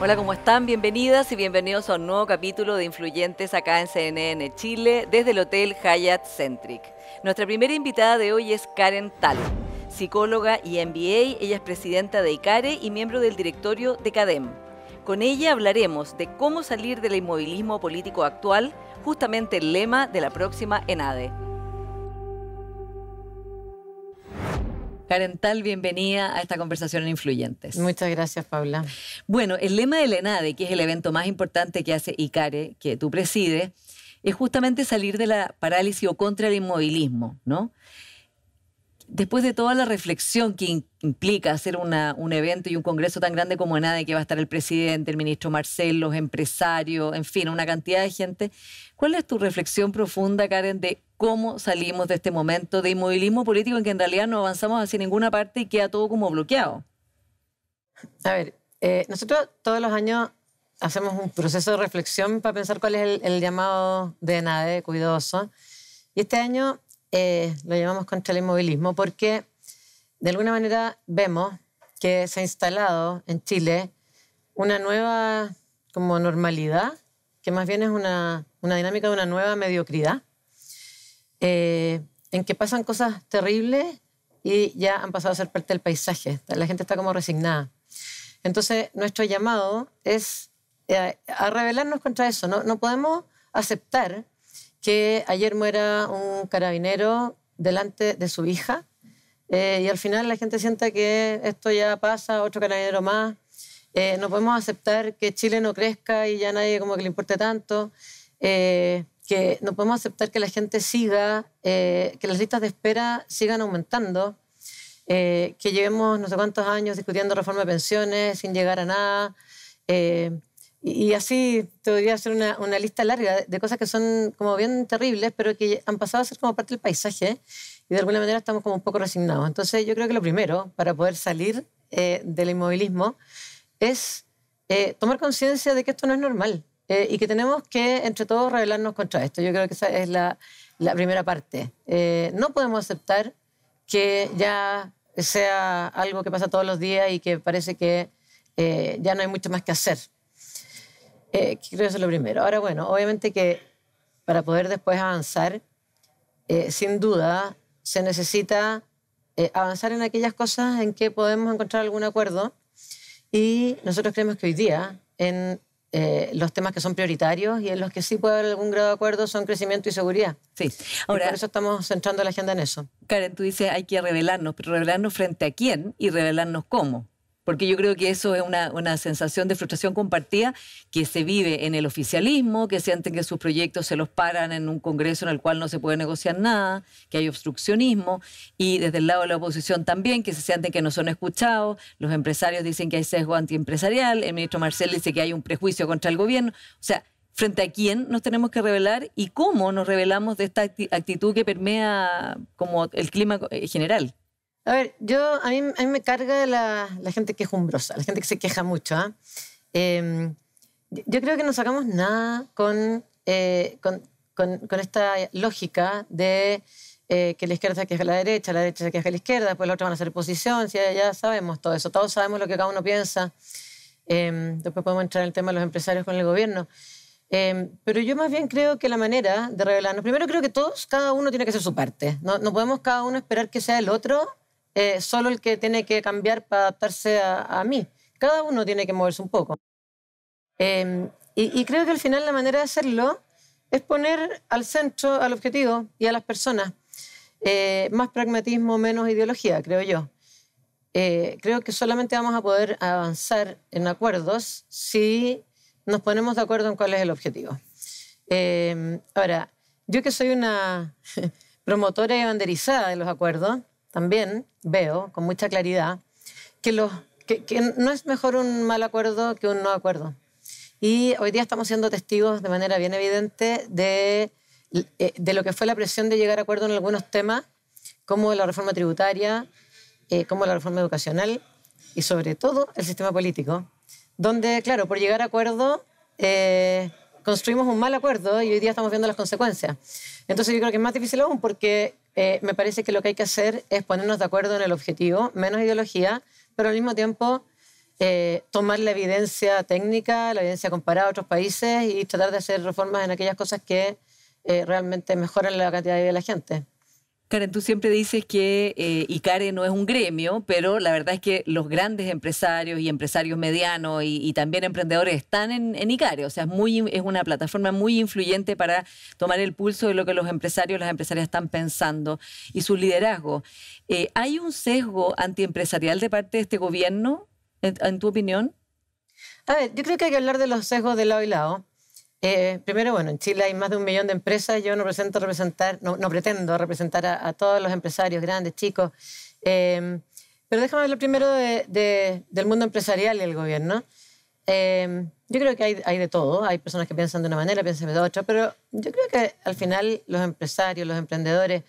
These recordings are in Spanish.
Hola, ¿cómo están? Bienvenidas y bienvenidos a un nuevo capítulo de Influyentes acá en CNN Chile desde el Hotel Hyatt Centric. Nuestra primera invitada de hoy es Karen Tal, psicóloga y MBA. Ella es presidenta de ICARE y miembro del directorio de CADEM. Con ella hablaremos de cómo salir del inmovilismo político actual, justamente el lema de la próxima ENADE. Karen Tal, bienvenida a esta conversación en Influyentes. Muchas gracias, Paula. Bueno, el lema del ENADE, que es el evento más importante que hace ICARE, que tú presides, es justamente salir de la parálisis o contra el inmovilismo, ¿no? después de toda la reflexión que implica hacer un evento y un congreso tan grande como ENADE, que va a estar el presidente, el ministro Marcelo, los empresarios, en fin, una cantidad de gente, ¿cuál es tu reflexión profunda, Karen, de cómo salimos de este momento de inmovilismo político en que en realidad no avanzamos hacia ninguna parte y queda todo como bloqueado? A ver, eh, nosotros todos los años hacemos un proceso de reflexión para pensar cuál es el, llamado de NADE cuidadoso. Y este año eh, lo llamamos contra el inmovilismo, porque de alguna manera vemos que se ha instalado en Chile una nueva como normalidad, que más bien es una, una dinámica de una nueva mediocridad, eh, en que pasan cosas terribles y ya han pasado a ser parte del paisaje. La gente está como resignada. Entonces, nuestro llamado es a, eh, a rebelarnos contra eso. No, no podemos aceptar que ayer muera un carabinero delante de su hija eh, y al final la gente sienta que esto ya pasa, otro carabinero más. Eh, no podemos aceptar que Chile no crezca y ya nadie como que le importe tanto. Eh, que no podemos aceptar que la gente siga, que las listas de espera sigan aumentando. que llevemos no sé cuántos años discutiendo reforma de pensiones sin llegar a nada. Y, así te podría hacer una, lista larga de cosas que son como bien terribles, pero que han pasado a ser como parte del paisaje y de alguna manera estamos como un poco resignados. Entonces yo creo que lo primero para poder salir eh, del inmovilismo es eh, tomar conciencia de que esto no es normal eh, y que tenemos que entre todos rebelarnos contra esto. Yo creo que esa es la primera parte. no podemos aceptar que ya sea algo que pasa todos los días y que parece que ya no hay mucho más que hacer. Eh, creo que eso es lo primero. Ahora, bueno, obviamente que para poder después avanzar, eh, sin duda se necesita eh, avanzar en aquellas cosas en que podemos encontrar algún acuerdo y nosotros creemos que hoy día en los temas que son prioritarios y en los que sí puede haber algún grado de acuerdo son crecimiento y seguridad. Sí. Ahora, por eso estamos centrando la agenda en eso. Karen, tú dices hay que revelarnos, pero revelarnos frente a quién y revelarnos cómo porque yo creo que eso es una, sensación de frustración compartida que se vive en el oficialismo, que sienten que sus proyectos se los paran en un Congreso en el cual no se puede negociar nada, que hay obstruccionismo, y desde el lado de la oposición también, que se sienten que no son escuchados, los empresarios dicen que hay sesgo antiempresarial, el ministro Marcel dice que hay un prejuicio contra el gobierno, o sea, frente a quién nos tenemos que revelar y cómo nos revelamos de esta actitud que permea como el clima eh, general. A ver, yo, a mí, a mí me carga la, la, gente quejumbrosa, la gente que se queja mucho. ¿ah? Em, yo creo que no sacamos nada con, eh, con, esta lógica de eh, que la izquierda se queja a la derecha, la derecha se queja a la izquierda, después la otra van a hacer posición, ya, sabemos todo eso, todos sabemos lo que cada uno piensa. Em, después podemos entrar en el tema de los empresarios con el gobierno. Em, pero yo más bien creo que la manera de revelarnos, primero creo que todos, cada uno tiene que hacer su parte. No, no podemos cada uno esperar que sea el otro eh, solo el que tiene que cambiar para adaptarse a, mí. Cada uno tiene que moverse un poco. Em, y, creo que al final la manera de hacerlo es poner al centro, al objetivo y a las personas. Eh, más pragmatismo, menos ideología, creo yo. Eh, creo que solamente vamos a poder avanzar en acuerdos si nos ponemos de acuerdo en cuál es el objetivo. Em, ahora, yo que soy una promotora y banderizada de los acuerdos, también veo con mucha claridad que, que, no es mejor un mal acuerdo que un no acuerdo. Y hoy día estamos siendo testigos de manera bien evidente de, eh, de lo que fue la presión de llegar a acuerdo en algunos temas, como la reforma tributaria, eh, como la reforma educacional y sobre todo el sistema político, donde, claro, por llegar a acuerdo eh, construimos un mal acuerdo y hoy día estamos viendo las consecuencias. Entonces yo creo que es más difícil aún porque eh, me parece que lo que hay que hacer es ponernos de acuerdo en el objetivo, menos ideología, pero al mismo tiempo eh, tomar la evidencia técnica, la evidencia comparada a otros países y tratar de hacer reformas en aquellas cosas que eh, realmente mejoran la calidad de vida de la gente. Karen, tú siempre dices que ICARE eh, no es un gremio, pero la verdad es que los grandes empresarios y empresarios medianos y, también emprendedores están en, ICARE, o sea, es, muy, es una plataforma muy influyente para tomar el pulso de lo que los empresarios y las empresarias están pensando y su liderazgo. Eh, ¿Hay un sesgo antiempresarial de parte de este gobierno, en, tu opinión? A ver, yo creo que hay que hablar de los sesgos de lado y lado. Eh, primero, bueno, en Chile hay más de un millón de empresas. Yo no, pretendo representar a, todos los empresarios, grandes, chicos. Em, pero déjame lo primero del mundo empresarial y el gobierno. Em, yo creo que hay, de todo. Hay personas que piensan de una manera, piensan de otra. Pero yo creo que al final los empresarios, los emprendedores,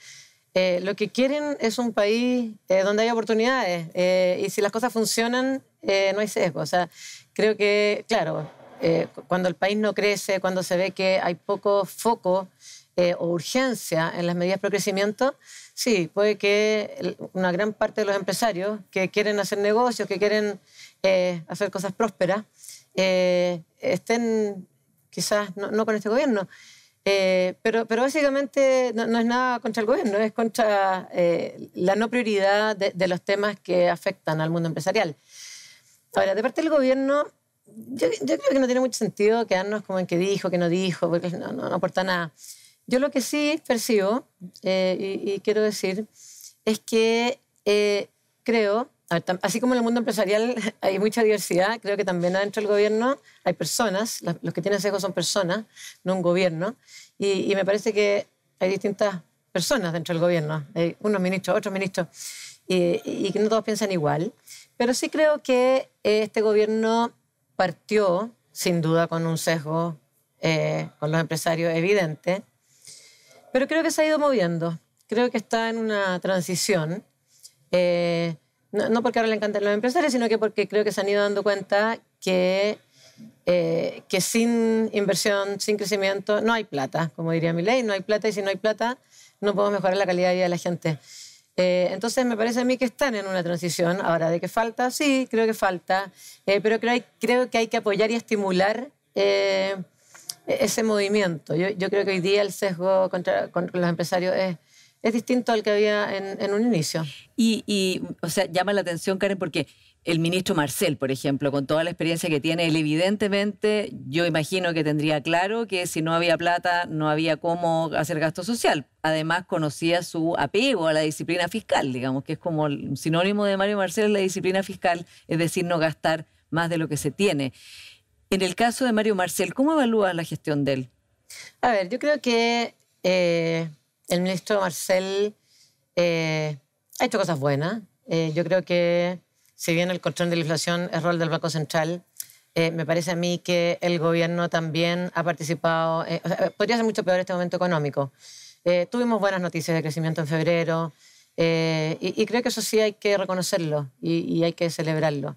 eh, lo que quieren es un país eh, donde hay oportunidades. y si las cosas funcionan, no hay sesgo. O sea, creo que, claro, eh, cuando el país no crece, cuando se ve que hay poco foco eh, o urgencia en las medidas pro crecimiento, sí, puede que una gran parte de los empresarios que quieren hacer negocios, que quieren eh, hacer cosas prósperas, estén quizás no, con este gobierno. pero, pero básicamente no, es nada contra el gobierno, es contra la no prioridad de los temas que afectan al mundo empresarial. Ahora, de parte del gobierno, yo, creo que no tiene mucho sentido quedarnos como en que dijo, que no dijo, porque no, aporta nada. Yo lo que sí percibo eh, y, quiero decir es que eh, creo, así como en el mundo empresarial hay mucha diversidad, creo que también adentro del gobierno hay personas, los que tienen sesgos son personas, no un gobierno, y, me parece que hay distintas personas dentro del gobierno, hay unos ministros, otros ministros, y, y que no todos piensan igual, pero sí creo que eh, este gobierno partió sin duda con un sesgo eh, con los empresarios evidente, pero creo que se ha ido moviendo, creo que está en una transición, eh, no, porque ahora le encanten los empresarios, sino que porque creo que se han ido dando cuenta que, eh, que sin inversión, sin crecimiento, no hay plata, como diría mi ley, no hay plata y si no hay plata no podemos mejorar la calidad de vida de la gente. Eh, entonces me parece a mí que están en una transición. Ahora, ¿de qué falta? Sí, creo que falta, eh, pero creo, que hay que apoyar y estimular eh, ese movimiento. Yo, creo que hoy día el sesgo contra, los empresarios es, distinto al que había en, un inicio. Y, y, o sea, llama la atención, Karen, porque el ministro Marcel, por ejemplo, con toda la experiencia que tiene, él evidentemente yo imagino que tendría claro que si no había plata no había cómo hacer gasto social. Además conocía su apego a la disciplina fiscal, digamos que es como el sinónimo de Mario Marcel la disciplina fiscal, es decir, no gastar más de lo que se tiene. En el caso de Mario Marcel, ¿cómo evalúa la gestión de él? A ver, yo creo que eh, el ministro Marcel eh, ha hecho cosas buenas. Eh, yo creo que si bien el control de la inflación es rol del Banco Central, eh, me parece a mí que el gobierno también ha participado, eh, eh, podría ser mucho peor este momento económico. tuvimos buenas noticias de crecimiento en febrero y, creo que eso sí hay que reconocerlo y, y, hay que celebrarlo.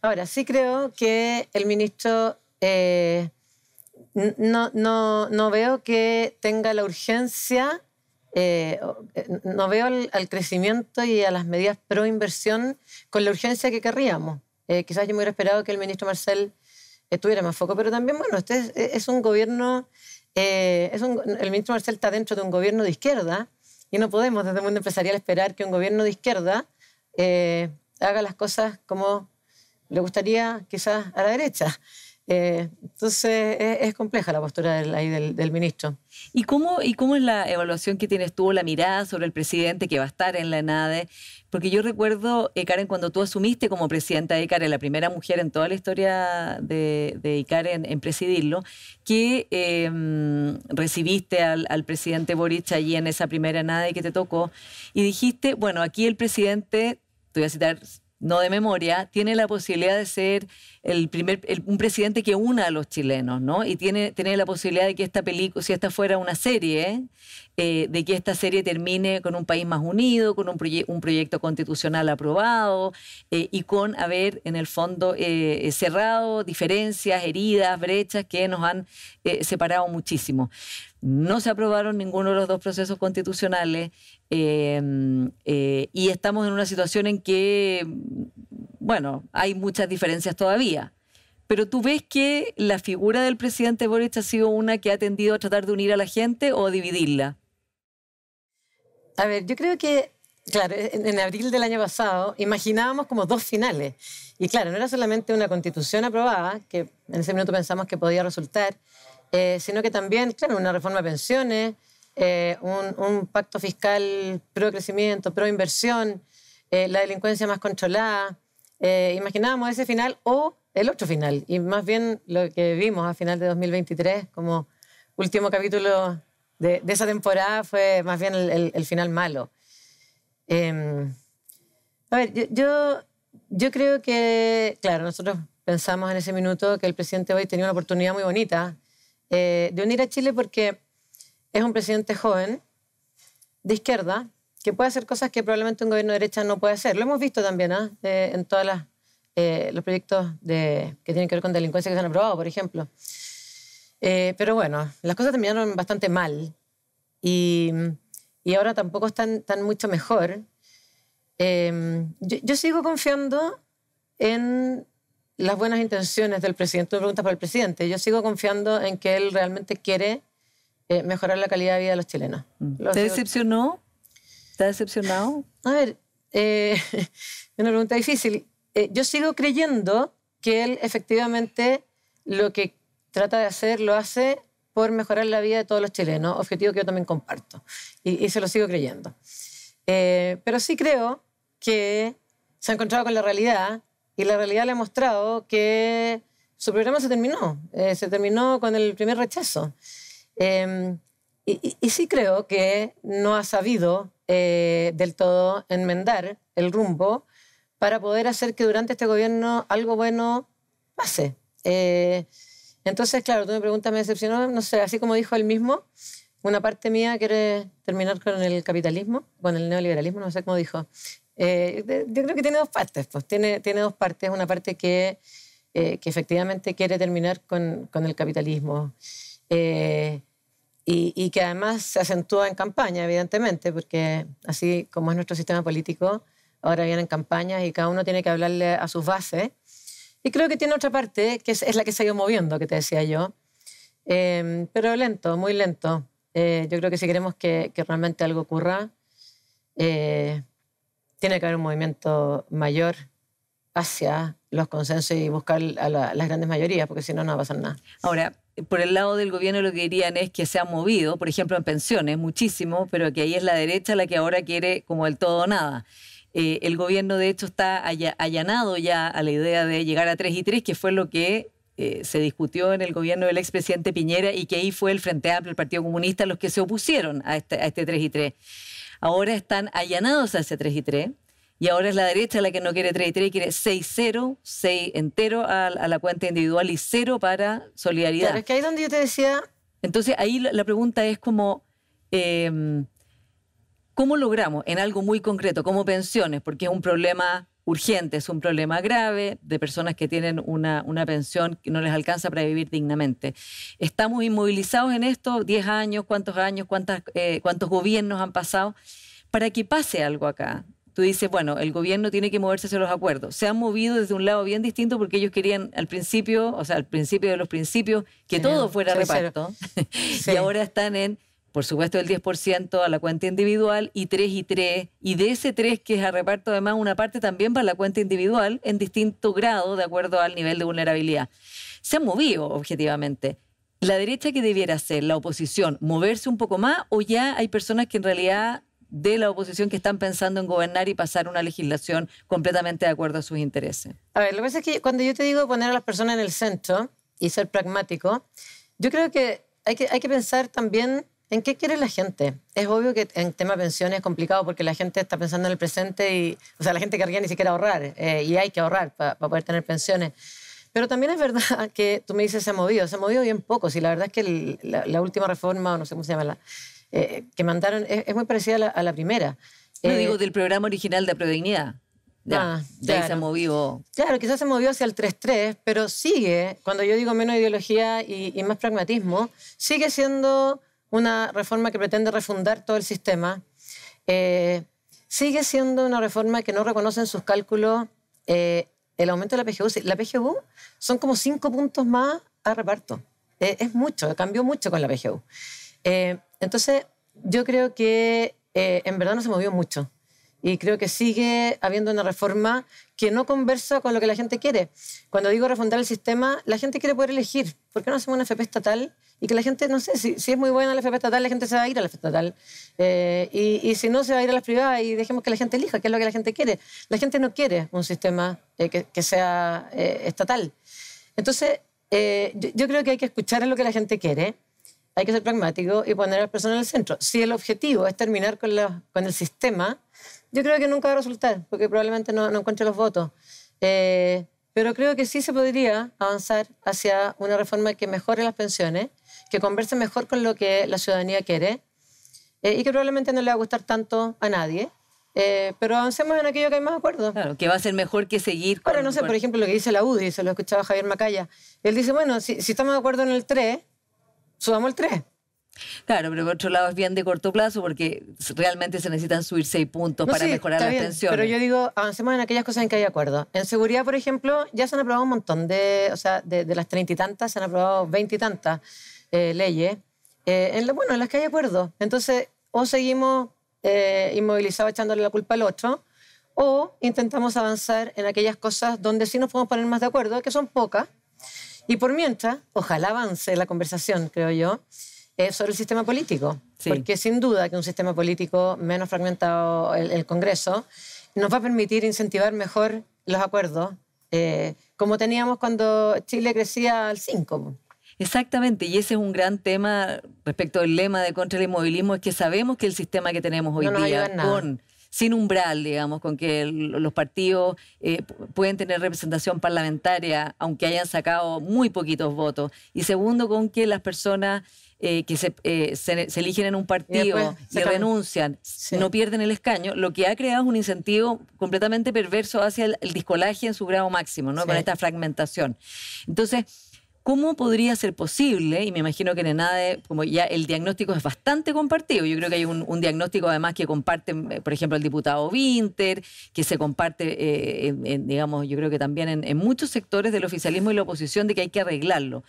Ahora, sí creo que el ministro no, no, no veo que tenga la urgencia eh, eh, no veo al, crecimiento y a las medidas pro inversión con la urgencia que querríamos. Eh, quizás yo me hubiera esperado que el ministro Marcel estuviera más foco, pero también, bueno, este es, un gobierno, el ministro Marcel está dentro de un gobierno de izquierda y no podemos desde el mundo empresarial esperar que un gobierno de izquierda haga las cosas como le gustaría quizás a la derecha. Eh, entonces es, compleja la postura del, ministro. ¿Y cómo, ¿Y cómo es la evaluación que tienes tú, la mirada sobre el presidente que va a estar en la NADE? Porque yo recuerdo, eh, Karen, cuando tú asumiste como presidenta de ICARE, la primera mujer en toda la historia de, de ICARE en, presidirlo, que em, recibiste al, presidente Boric allí en esa primera NADE que te tocó y dijiste, bueno, aquí el presidente, te voy a citar no de memoria, tiene la posibilidad de ser el primer, un presidente que una a los chilenos, ¿no? Y tiene, la posibilidad de que esta película, si esta fuera una serie, eh, de que esta serie termine con un país más unido, con un, un proyecto constitucional aprobado eh, y con haber, en el fondo, eh, cerrado diferencias, heridas, brechas que nos han separado muchísimo. No se aprobaron ninguno de los dos procesos constitucionales y estamos en una situación en que bueno, hay muchas diferencias todavía. Pero tú ves que la figura del presidente Boric ha sido una que ha tendido a tratar de unir a la gente o dividirla. A ver, yo creo que, claro, en, abril del año pasado imaginábamos como dos finales. Y claro, no era solamente una constitución aprobada, que en ese minuto pensamos que podía resultar, eh, sino que también, claro, una reforma de pensiones, eh, un, pacto fiscal pro crecimiento, pro inversión, eh, la delincuencia más controlada. Eh, imaginábamos ese final o el otro final. Y más bien lo que vimos a final de 2023 como último capítulo de, esa temporada fue más bien el, final malo. Em, a ver, yo, yo, creo que, claro, nosotros pensamos en ese minuto que el presidente hoy tenía una oportunidad muy bonita eh, de unir a Chile porque es un presidente joven, de izquierda, que puede hacer cosas que probablemente un gobierno de derecha no puede hacer. Lo hemos visto también ¿ah? eh, en todos eh, los proyectos que tienen que ver con delincuencia que se han aprobado, por ejemplo. Eh, pero bueno, las cosas terminaron bastante mal y, ahora tampoco están tan mucho mejor. Em, yo, sigo confiando en las buenas intenciones del presidente. Tú me preguntas por el presidente. Yo sigo confiando en que él realmente quiere mejorar la calidad de vida de los chilenos. Mm. ¿Te decepcionó ¿Está decepcionado? A ver, eh, una pregunta difícil. Eh, yo sigo creyendo que él efectivamente lo que trata de hacer lo hace por mejorar la vida de todos los chilenos, objetivo que yo también comparto y, se lo sigo creyendo. Eh, pero sí creo que se ha encontrado con la realidad y la realidad le ha mostrado que su programa se terminó, eh, se terminó con el primer rechazo. Em, y, sí creo que no ha sabido eh, del todo enmendar el rumbo para poder hacer que durante este gobierno algo bueno pase. Eh, entonces, claro, tú me preguntas, me decepcionó, no sé, así como dijo él mismo, una parte mía quiere terminar con el capitalismo, con el neoliberalismo, no sé cómo dijo. Eh, yo creo que tiene dos partes, pues tiene, tiene dos partes, una parte que, efectivamente quiere terminar con, con el capitalismo y, que además se acentúa en campaña, evidentemente, porque así como es nuestro sistema político, ahora vienen campañas y cada uno tiene que hablarle a sus bases. Y creo que tiene otra parte, que es, la que se ha ido moviendo, que te decía yo, em, pero lento, muy lento. Eh, yo creo que si queremos que, realmente algo ocurra, eh, tiene que haber un movimiento mayor hacia los consensos y buscar a las grandes mayorías, porque si no, no va a pasar nada. Ahora, por el lado del gobierno lo que dirían es que se han movido, por ejemplo, en pensiones, muchísimo, pero que ahí es la derecha la que ahora quiere como del todo nada. Eh, el gobierno, de hecho, está allanado ya a la idea de llegar a 3 y 3, que fue lo que eh, se discutió en el gobierno del expresidente Piñera y que ahí fue el Frente Amplio, el Partido Comunista, los que se opusieron a este, a 3 este y 3. Ahora están allanados a ese 3 y 3 y ahora es la derecha la que no quiere 3 3, quiere 6-0, 6 entero a, la cuenta individual y 0 para solidaridad. Pero es que ahí donde yo te decía... Entonces ahí la pregunta es como... Em, ¿Cómo logramos en algo muy concreto, como pensiones, porque es un problema urgente, es un problema grave de personas que tienen una, una, pensión que no les alcanza para vivir dignamente. Estamos inmovilizados en esto, 10 años, cuántos años, cuántas, eh, cuántos gobiernos han pasado, para que pase algo acá tú dices, bueno, el gobierno tiene que moverse hacia los acuerdos. Se han movido desde un lado bien distinto porque ellos querían al principio, o sea, al principio de los principios, que todo fuera reparto. y ahora están en, por supuesto, el 10% a la cuenta individual y 3 y 3. Y de ese 3 que es a reparto, además, una parte también para la cuenta individual en distinto grado de acuerdo al nivel de vulnerabilidad. Se han movido objetivamente. ¿La derecha que debiera ser? ¿La oposición? ¿Moverse un poco más? ¿O ya hay personas que en realidad de la oposición que están pensando en gobernar y pasar una legislación completamente de acuerdo a sus intereses? A ver, lo que pasa es que cuando yo te digo poner a las personas en el centro y ser pragmático, yo creo que hay que, hay que pensar también en qué quiere la gente. Es obvio que en tema de pensiones es complicado porque la gente está pensando en el presente y, o sea, la gente querría ni siquiera ahorrar eh, y hay que ahorrar para poder tener pensiones. Pero también es verdad que tú me dices se ha movido, se ha movido bien poco. Si la verdad es que la, la, última reforma, o no sé cómo se llama, la, eh, que mandaron, es, muy parecida a la, primera. No digo eh, del programa original de Prodignidad. Ya, ah, ya claro. se movió. Claro, quizás se movió hacia el 3-3, pero sigue, cuando yo digo menos ideología y, más pragmatismo, sigue siendo una reforma que pretende refundar todo el sistema. Eh, sigue siendo una reforma que no reconoce en sus cálculos el aumento de la PGU. La PGU son como cinco puntos más a reparto. es mucho, cambió mucho con la PGU. Entonces, yo creo que eh, en verdad no se movió mucho. Y creo que sigue habiendo una reforma que no conversa con lo que la gente quiere. Cuando digo refundar el sistema, la gente quiere poder elegir. ¿Por qué no hacemos una FP estatal? Y que la gente, no sé, si, es muy buena la FP estatal, la gente se va a ir a la FP estatal. Eh, y, si no, se va a ir a las privadas y dejemos que la gente elija, que es lo que la gente quiere. La gente no quiere un sistema eh, que, sea estatal. Entonces, yo, yo, creo que hay que escuchar lo que la gente quiere hay que ser pragmático y poner a las personas en el centro. Si el objetivo es terminar con, con el sistema, yo creo que nunca va a resultar, porque probablemente no, encuentre los votos. Eh, pero creo que sí se podría avanzar hacia una reforma que mejore las pensiones, que converse mejor con lo que la ciudadanía quiere eh, y que probablemente no le va a gustar tanto a nadie. Eh, pero avancemos en aquello que hay más acuerdo, Claro, que va a ser mejor que seguir. Con, no sé, por ejemplo, lo que dice la UDI, se lo escuchaba Javier Macaya. Él dice: bueno, si, si estamos de acuerdo en el 3, subamos el 3. Claro, pero por otro lado es bien de corto plazo porque realmente se necesitan subir seis puntos para mejorar la atención. Pero yo digo, avancemos en aquellas cosas en que hay acuerdo. En seguridad, por ejemplo, ya se han aprobado un montón de, o sea, de, las treinta y tantas, se han aprobado veintitantas tantas eh, leyes, eh, en, bueno, en las que hay acuerdo. Entonces, o seguimos eh, inmovilizados echándole la culpa al otro, o intentamos avanzar en aquellas cosas donde sí nos podemos poner más de acuerdo, que son pocas y por mientras, ojalá avance la conversación, creo yo, eh, sobre el sistema político. Porque sin duda que un sistema político menos fragmentado, el, Congreso, nos va a permitir incentivar mejor los acuerdos, eh, como teníamos cuando Chile crecía al 5. Exactamente, y ese es un gran tema respecto al lema de contra el inmovilismo, es que sabemos que el sistema que tenemos hoy no día con sin umbral, digamos, con que los partidos eh, pueden tener representación parlamentaria, aunque hayan sacado muy poquitos votos. Y segundo, con que las personas eh, que eh, se, eligen en un partido y, renuncian, no pierden el escaño, lo que ha creado es un incentivo completamente perverso hacia el, discolaje en su grado máximo, ¿no? Con esta fragmentación. Entonces, ¿Cómo podría ser posible? Y me imagino que en ENADE, como ya el diagnóstico es bastante compartido, yo creo que hay un, diagnóstico además que comparte, eh, por ejemplo, el diputado Winter, que se comparte, eh, digamos, yo creo que también en, en muchos sectores del oficialismo y la oposición de que hay que arreglarlo.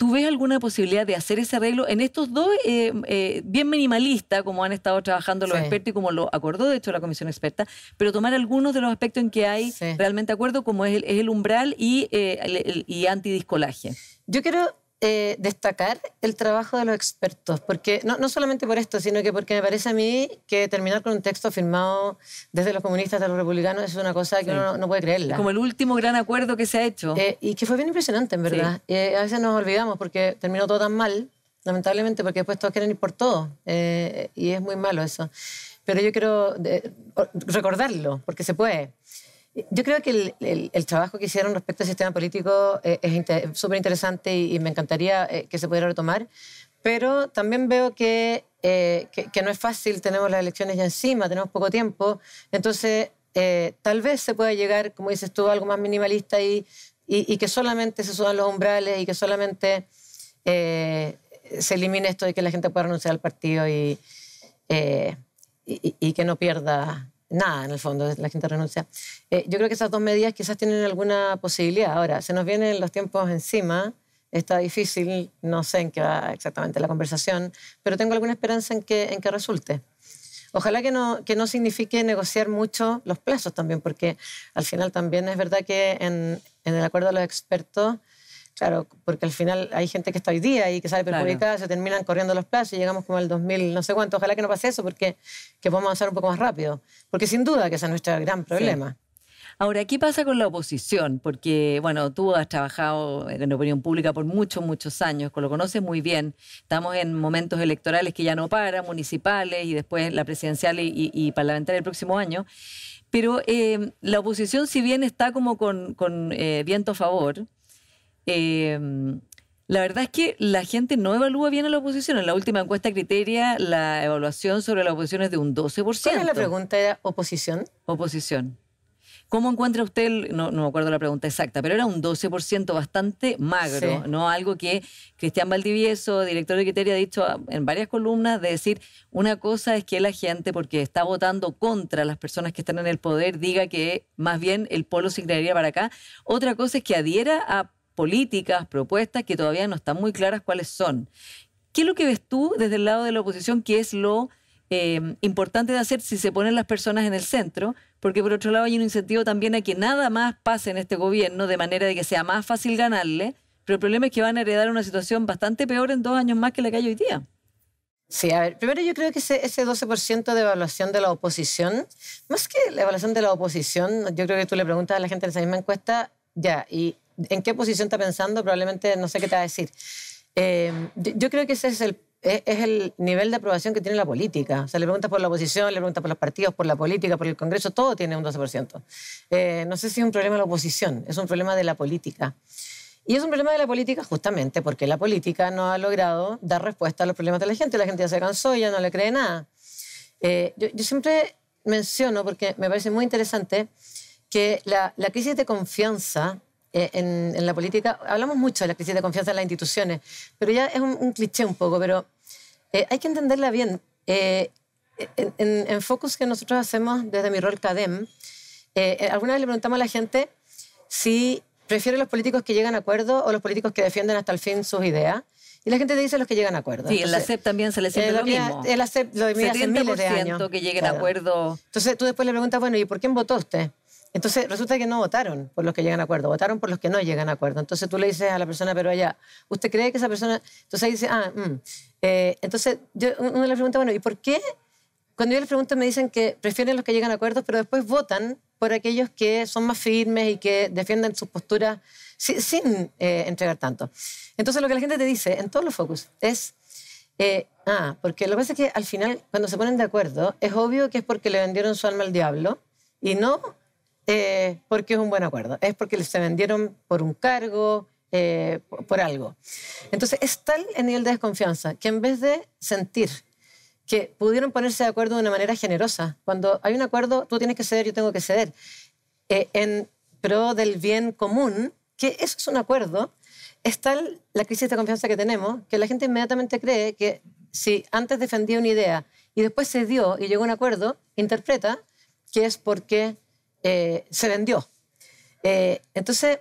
¿Tú ves alguna posibilidad de hacer ese arreglo en estos dos, eh, eh, bien minimalista, como han estado trabajando los expertos y como lo acordó de hecho la comisión experta, pero tomar algunos de los aspectos en que hay realmente acuerdo, como es el, umbral y, eh, el, y antidiscolaje? Yo quiero eh, destacar el trabajo de los expertos, porque no, no, solamente por esto, sino que porque me parece a mí que terminar con un texto firmado desde los comunistas hasta los republicanos es una cosa que uno no, no, puede creerla. Como el último gran acuerdo que se ha hecho. Eh, y que fue bien impresionante, en verdad. Eh, a veces nos olvidamos porque terminó todo tan mal, lamentablemente, porque después todos quieren ir por todo. y es muy malo eso. Pero yo quiero recordarlo, porque se puede. Yo creo que el, trabajo que hicieron respecto al sistema político eh, es súper interesante y, me encantaría eh, que se pudiera retomar, pero también veo eh, que, que, no es fácil, tenemos las elecciones ya encima, tenemos poco tiempo, entonces tal vez se pueda llegar, como dices tú, a algo más minimalista y, y, que solamente se suban los umbrales y que solamente se elimine esto de que la gente pueda renunciar al partido y, y que no pierda nada, en el fondo, la gente renuncia. Eh, yo creo que esas dos medidas quizás tienen alguna posibilidad. Ahora, se nos vienen los tiempos encima, está difícil, no sé en qué va exactamente la conversación, pero tengo alguna esperanza en que, en que resulte. Ojalá que no, que no signifique negociar mucho los plazos también, porque al final también es verdad que en, en el acuerdo de los expertos Claro, porque al final hay gente que está hoy día y que sale perjudicada, se terminan corriendo los plazos y llegamos como al 2000, no sé cuánto. Ojalá que no pase eso porque que podamos avanzar un poco más rápido. Porque sin duda que ese es nuestro gran problema. Ahora, ¿qué pasa con la oposición? Porque, bueno, tú has trabajado en la opinión pública por muchos, muchos años, lo conoces muy bien. Estamos en momentos electorales que ya no paran, municipales y después la presidencial y, parlamentaria el próximo año. Pero eh, la oposición, si bien está como con, eh, viento a favor, Em, la verdad es que la gente no evalúa bien a la oposición. En la última encuesta criteria, la evaluación sobre la oposición es de un 12%. ¿Cuál la pregunta? ¿Era oposición? Oposición. ¿Cómo encuentra usted, no, me acuerdo la pregunta exacta, pero era un 12% bastante magro, ¿no? Algo que Cristian Valdivieso, director de Criteria, ha dicho en varias columnas, de decir, una cosa es que la gente, porque está votando contra las personas que están en el poder, diga que más bien el polo se inclinaría para acá. Otra cosa es que adhiera a políticas, propuestas que todavía no están muy claras cuáles son. ¿Qué es lo que ves tú desde el lado de la oposición que es lo eh, importante de hacer si se ponen las personas en el centro? Porque por otro lado hay un incentivo también a que nada más pase en este gobierno de manera de que sea más fácil ganarle, pero el problema es que van a heredar una situación bastante peor en dos años más que la que hay hoy día. Sí, a ver, primero yo creo que ese, ese 12% de evaluación de la oposición, más que la evaluación de la oposición, yo creo que tú le preguntas a la gente en esa misma encuesta, ya, ¿y en qué posición está pensando, probablemente no sé qué te va a decir. Em, yo creo que ese e, es el, nivel de aprobación que tiene la política. O sea, le preguntas por la oposición, le preguntas por los partidos, por la política, por el Congreso, todo tiene un 12%. Eh, no sé si es un problema de la oposición, es un problema de la política. Y es un problema de la política justamente porque la política no ha logrado dar respuesta a los problemas de la gente. La gente ya se cansó ya no le cree nada. Eh, yo, siempre menciono, porque me parece muy interesante, que la crisis de confianza eh, en, la política hablamos mucho de la crisis de confianza en las instituciones, pero ya es un, cliché un poco, pero eh, hay que entenderla bien. Eh, en, Focus que nosotros hacemos desde mi rol CADEM, alguna vez le preguntamos a la gente si prefiere los políticos que llegan a acuerdo o los políticos que defienden hasta el fin sus ideas. Y la gente dice los que llegan a acuerdo. Sí, Entonces, en también se le siente lo mismo. En e lo hace miles de años. que lleguen a acuerdo. Entonces tú después le preguntas, bueno, ¿y por quién votó usted? Entonces resulta que no votaron por los que llegan a acuerdo, votaron por los que no llegan a acuerdo. Entonces tú le dices a la persona, pero allá, ¿usted cree que esa persona...? Entonces ahí dice, ah, mm". eh, entonces yo, uno le pregunta, bueno, ¿y por qué? Cuando yo les pregunto me dicen que prefieren los que llegan a acuerdos, pero después votan por aquellos que son más firmes y que defienden sus posturas sin, eh, entregar tanto. Entonces lo que la gente te dice en todos los focus es, eh, ah, porque lo que pasa es que al final cuando se ponen de acuerdo es obvio que es porque le vendieron su alma al diablo y no eh, porque es un buen acuerdo, es porque se vendieron por un cargo, eh, por algo. Entonces, es tal el nivel de desconfianza que en vez de sentir que pudieron ponerse de acuerdo de una manera generosa, cuando hay un acuerdo, tú tienes que ceder, yo tengo que ceder, eh, en pro del bien común, que eso es un acuerdo, es tal la crisis de confianza que tenemos que la gente inmediatamente cree que si antes defendía una idea y después se dio y llegó a un acuerdo, interpreta que es porque eh, se vendió. Eh, entonces,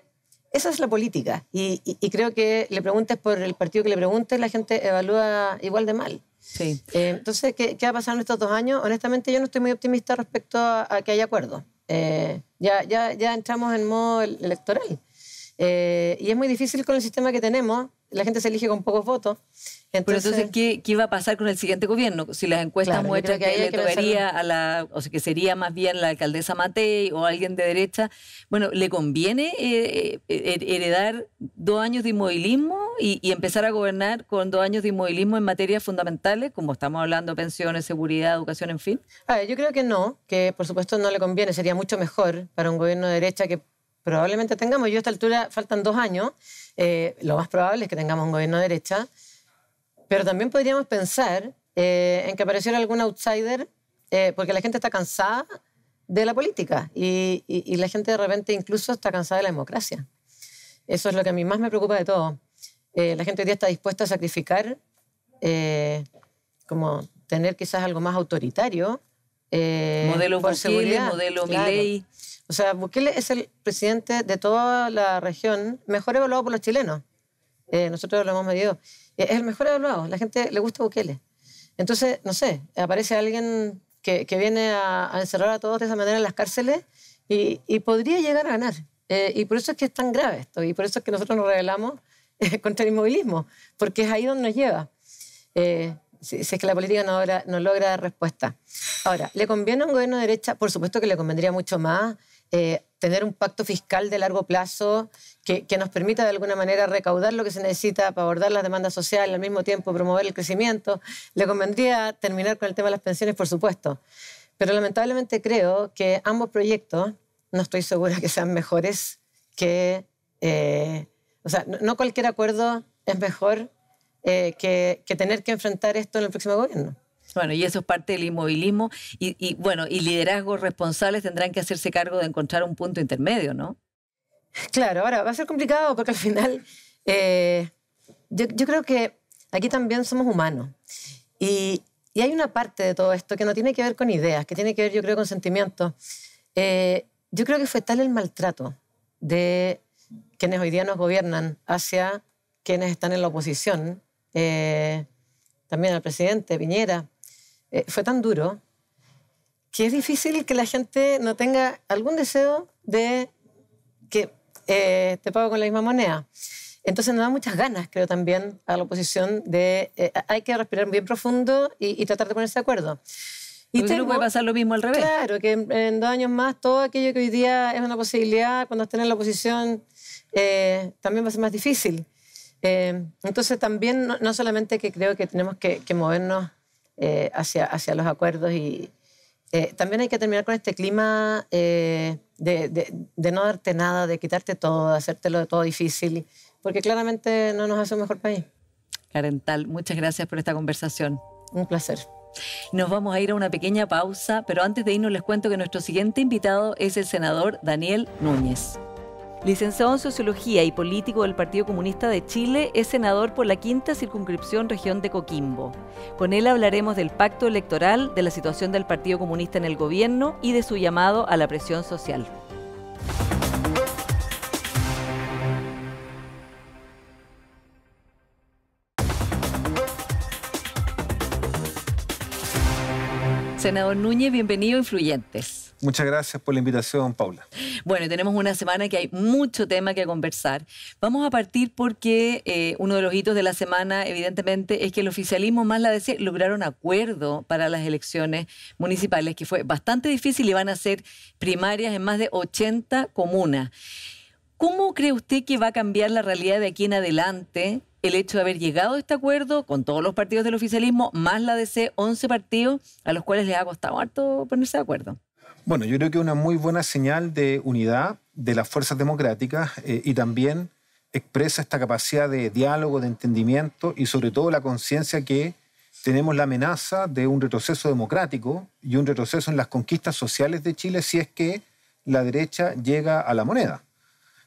esa es la política. Y, creo que le preguntes por el partido que le preguntes, la gente evalúa igual de mal. Sí. Eh, entonces, ¿qué, ¿qué, va a pasar en estos dos años? Honestamente, yo no estoy muy optimista respecto a, que haya acuerdo. ya, ya, ya entramos en modo electoral. y es muy difícil con el sistema que tenemos, la gente se elige con pocos votos. Pero entonces, ¿qué, ¿qué, va a pasar con el siguiente gobierno? Si las encuestas muestran que, le tocaría a la, o sea, que sería más bien la alcaldesa Matei o alguien de derecha, bueno, ¿le conviene eh, eh, heredar dos años de inmovilismo y, empezar a gobernar con dos años de inmovilismo en materias fundamentales, como estamos hablando, pensiones, seguridad, educación, en fin? A ver, yo creo que no, que por supuesto no le conviene, sería mucho mejor para un gobierno de derecha que probablemente tengamos, yo a esta altura faltan dos años, eh, lo más probable es que tengamos un gobierno de derecha, pero también podríamos pensar eh, en que apareciera algún outsider, eh, porque la gente está cansada de la política y, la gente de repente incluso está cansada de la democracia. Eso es lo que a mí más me preocupa de todo. la gente hoy día está dispuesta a sacrificar, como tener quizás algo más autoritario. modelo por seguridad. modelo claro. O sea, Bukele es el presidente de toda la región mejor evaluado por los chilenos. Eh, nosotros lo hemos medido. Eh, es el mejor evaluado. La gente le gusta Bukele. Entonces, no sé, aparece alguien que, viene a, encerrar a todos de esa manera en las cárceles y, podría llegar a ganar. Eh, y por eso es que es tan grave esto. Y por eso es que nosotros nos rebelamos contra el inmovilismo. Porque es ahí donde nos lleva. Si, es que la política no logra, no logra respuesta. Ahora, ¿le conviene a un gobierno de derecha? Por supuesto que le convendría mucho más eh, tener un pacto fiscal de largo plazo que, nos permita de alguna manera recaudar lo que se necesita para abordar las demandas sociales, al mismo tiempo promover el crecimiento. Le convendría terminar con el tema de las pensiones, por supuesto. Pero lamentablemente creo que ambos proyectos, no estoy segura que sean mejores que... Eh, o sea, no cualquier acuerdo es mejor eh, que, que tener que enfrentar esto en el próximo gobierno. Bueno, y eso es parte del inmovilismo y, bueno, y liderazgos responsables tendrán que hacerse cargo de encontrar un punto intermedio, ¿no? Claro, ahora va a ser complicado porque al final eh, yo, creo que aquí también somos humanos y, hay una parte de todo esto que no tiene que ver con ideas, que tiene que ver yo creo con sentimientos. Eh, yo creo que fue tal el maltrato de quienes hoy día nos gobiernan hacia quienes están en la oposición, eh, también al presidente Piñera, eh, fue tan duro que es difícil que la gente no tenga algún deseo de que eh, te pago con la misma moneda. Entonces nos da muchas ganas, creo también, a la oposición de eh, hay que respirar bien profundo y, tratar de ponerse de acuerdo. Y no puede pasar lo mismo al revés. Claro, que en, dos años más todo aquello que hoy día es una posibilidad, cuando estén en la oposición, también va a ser más difícil. entonces también no, solamente que creo que tenemos que, que movernos eh, hacia, hacia los acuerdos y eh, también hay que terminar con este clima eh, de, de, no darte nada, de quitarte todo, de hacértelo todo difícil, porque claramente no nos hace un mejor país. Carental muchas gracias por esta conversación. Un placer. Nos vamos a ir a una pequeña pausa, pero antes de irnos les cuento que nuestro siguiente invitado es el senador Daniel Núñez. Licenciado en Sociología y político del Partido Comunista de Chile, es senador por la quinta circunscripción región de Coquimbo. Con él hablaremos del pacto electoral, de la situación del Partido Comunista en el gobierno y de su llamado a la presión social. Senador Núñez, bienvenido a Influyentes. Muchas gracias por la invitación, Paula. Bueno, tenemos una semana que hay mucho tema que conversar. Vamos a partir porque eh, uno de los hitos de la semana, evidentemente, es que el oficialismo más la DC lograron acuerdo para las elecciones municipales, que fue bastante difícil y van a ser primarias en más de 80 comunas. ¿Cómo cree usted que va a cambiar la realidad de aquí en adelante el hecho de haber llegado a este acuerdo con todos los partidos del oficialismo, más la DC, 11 partidos, a los cuales les ha costado harto ponerse de acuerdo? Bueno, yo creo que es una muy buena señal de unidad de las fuerzas democráticas eh, y también expresa esta capacidad de diálogo, de entendimiento y sobre todo la conciencia que tenemos la amenaza de un retroceso democrático y un retroceso en las conquistas sociales de Chile si es que la derecha llega a la moneda,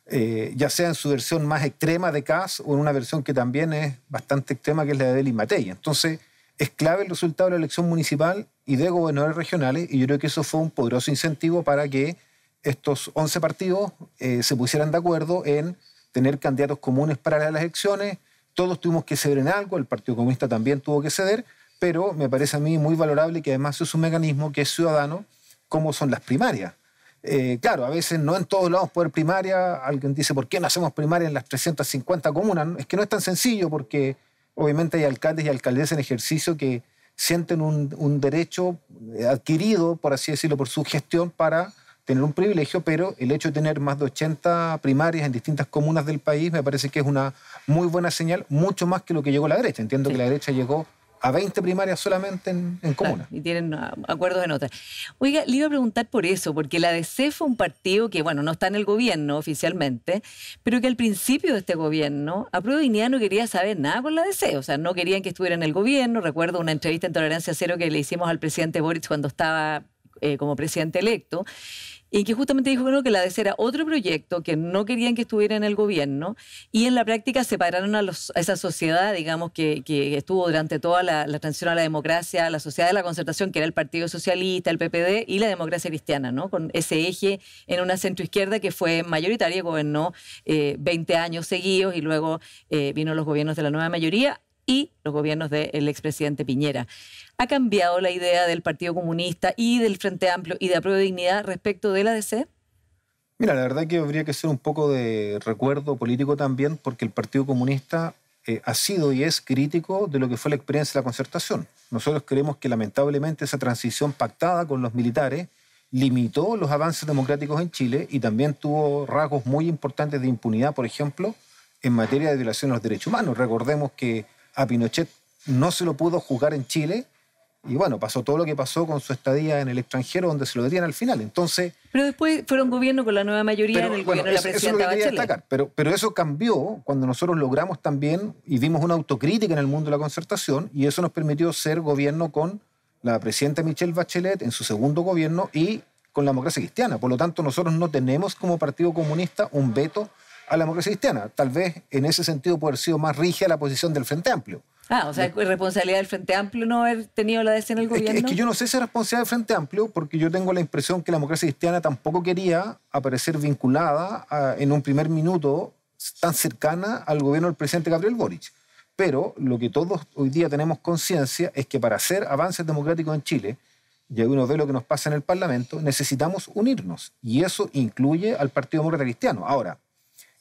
eh, ya sea en su versión más extrema de Cas o en una versión que también es bastante extrema que es la de Limatey. Entonces, es clave el resultado de la elección municipal y de gobernadores regionales, y yo creo que eso fue un poderoso incentivo para que estos 11 partidos eh, se pusieran de acuerdo en tener candidatos comunes para las elecciones. Todos tuvimos que ceder en algo, el Partido Comunista también tuvo que ceder, pero me parece a mí muy valorable que además es un mecanismo que es ciudadano, como son las primarias. Eh, claro, a veces no en todos lados poder primaria, alguien dice, ¿por qué no hacemos primaria en las 350 comunas? Es que no es tan sencillo porque obviamente hay alcaldes y alcaldes en ejercicio que sienten un, derecho adquirido, por así decirlo, por su gestión para tener un privilegio, pero el hecho de tener más de 80 primarias en distintas comunas del país me parece que es una muy buena señal, mucho más que lo que llegó la derecha. Entiendo que la derecha llegó a 20 primarias solamente en, en comuna. y tienen ah, acuerdos en otras. Oiga, le iba a preguntar por eso, porque la DC fue un partido que, bueno, no está en el gobierno oficialmente, pero que al principio de este gobierno, a prueba de no quería saber nada con la DC, o sea, no querían que estuviera en el gobierno. Recuerdo una entrevista en Tolerancia Cero que le hicimos al presidente Boric cuando estaba eh, como presidente electo, y que justamente dijo bueno, que la DC era otro proyecto que no querían que estuviera en el gobierno y en la práctica separaron a, los, esa sociedad, digamos, que, estuvo durante toda la, transición a la democracia, la sociedad de la concertación, que era el Partido Socialista, el PPD y la democracia cristiana, ¿no? Con ese eje en una centroizquierda que fue mayoritaria, gobernó 20 eh, años seguidos y luego eh, vino los gobiernos de la nueva mayoría y los gobiernos del expresidente Piñera. ¿Ha cambiado la idea del Partido Comunista y del Frente Amplio y de Apruebo de Dignidad respecto del ADC? Mira, la verdad que habría que ser un poco de recuerdo político también, porque el Partido Comunista eh, ha sido y es crítico de lo que fue la experiencia de la concertación. Nosotros creemos que lamentablemente esa transición pactada con los militares limitó los avances democráticos en Chile y también tuvo rasgos muy importantes de impunidad, por ejemplo, en materia de violación de los derechos humanos. Recordemos que a Pinochet no se lo pudo jugar en Chile. Y bueno, pasó todo lo que pasó con su estadía en el extranjero, donde se lo detienen al final. Entonces. Pero después fueron gobierno con la nueva mayoría en el gobierno de la presidenta eso pero, pero eso cambió cuando nosotros logramos también y dimos una autocrítica en el mundo de la concertación, y eso nos permitió ser gobierno con la presidenta Michelle Bachelet en su segundo gobierno y con la democracia cristiana. Por lo tanto, nosotros no tenemos como Partido Comunista un veto a la democracia cristiana. Tal vez en ese sentido puede haber sido más rígida la posición del Frente Amplio. Ah, o sea, es responsabilidad del Frente Amplio no haber tenido la decisión del gobierno. Es que, yo no sé si es responsabilidad del Frente Amplio, porque yo tengo la impresión que la democracia cristiana tampoco quería aparecer vinculada ah, en un primer minuto tan cercana al gobierno del presidente Gabriel Boric. Pero lo que todos hoy día tenemos conciencia es que para hacer avances democráticos en Chile, y uno ve lo que nos pasa en el Parlamento, necesitamos unirnos. Y eso incluye al Partido Demócrata Cristiano. Ahora,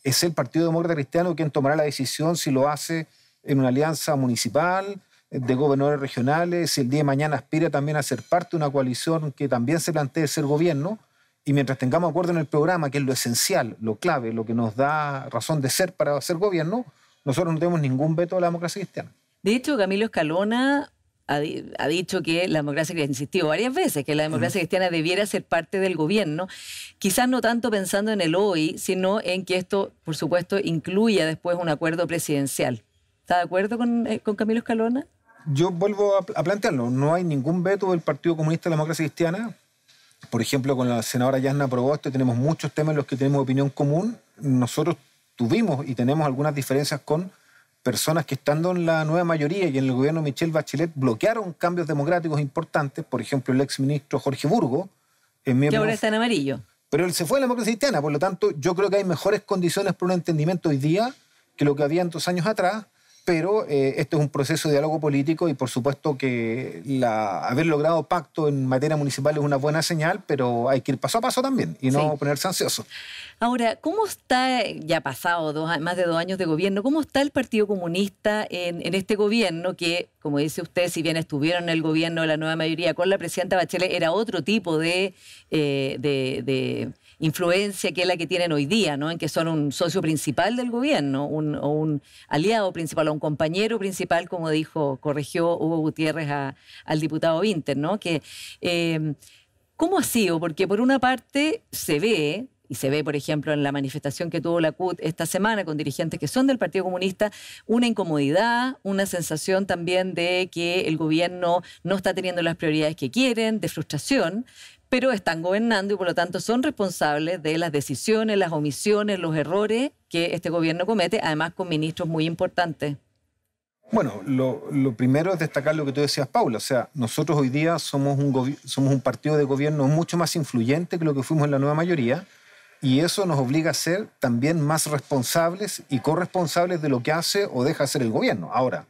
es el Partido Demócrata Cristiano quien tomará la decisión si lo hace en una alianza municipal, de gobernadores regionales, si el día de mañana aspira también a ser parte de una coalición que también se plantee ser gobierno. Y mientras tengamos acuerdo en el programa, que es lo esencial, lo clave, lo que nos da razón de ser para hacer gobierno, nosotros no tenemos ningún veto a la democracia cristiana. De hecho, Camilo Escalona ha, dicho que la democracia cristiana, insistió varias veces, que la democracia cristiana debiera ser parte del gobierno, quizás no tanto pensando en el hoy, sino en que esto, por supuesto, incluya después un acuerdo presidencial. ¿Está de acuerdo con, eh, Camilo Escalona? Yo vuelvo a, plantearlo, no hay ningún veto del Partido Comunista de la Democracia Cristiana, por ejemplo, con la senadora Yasna Proboste tenemos muchos temas en los que tenemos opinión común. Nosotros tuvimos y tenemos algunas diferencias con personas que estando en la nueva mayoría y en el gobierno de Michelle Bachelet bloquearon cambios democráticos importantes, por ejemplo, el exministro Jorge Burgo. En mi en amarillo. Pero él se fue a la democracia cristiana, por lo tanto, yo creo que hay mejores condiciones para un entendimiento hoy día que lo que había en dos años atrás, pero eh, este es un proceso de diálogo político y por supuesto que la, haber logrado pacto en materia municipal es una buena señal, pero hay que ir paso a paso también y no ponerse ansioso. Ahora, ¿cómo está, ya pasado dos, más de dos años de gobierno, cómo está el Partido Comunista en, este gobierno que, como dice usted, si bien estuvieron en el gobierno de la nueva mayoría con la presidenta Bachelet, era otro tipo de eh, influencia que es la que tienen hoy día, ¿no? En que son un socio principal del gobierno, o un aliado principal, o un compañero principal, como dijo, corrigió Hugo Gutiérrez al diputado Winter, ¿no? Que, em, ¿Cómo ha sido? Porque por una parte se ve, y se ve, por ejemplo, en la manifestación que tuvo la CUT esta semana con dirigentes que son del Partido Comunista, una incomodidad, una sensación también de que el gobierno no está teniendo las prioridades que quieren, de frustración, pero están gobernando y por lo tanto son responsables de las decisiones, las omisiones, los errores que este gobierno comete, además con ministros muy importantes. Bueno, lo, primero es destacar lo que tú decías, Paula. O sea, nosotros hoy día somos un, somos un partido de gobierno mucho más influyente que lo que fuimos en la nueva mayoría y eso nos obliga a ser también más responsables y corresponsables de lo que hace o deja hacer el gobierno. Ahora,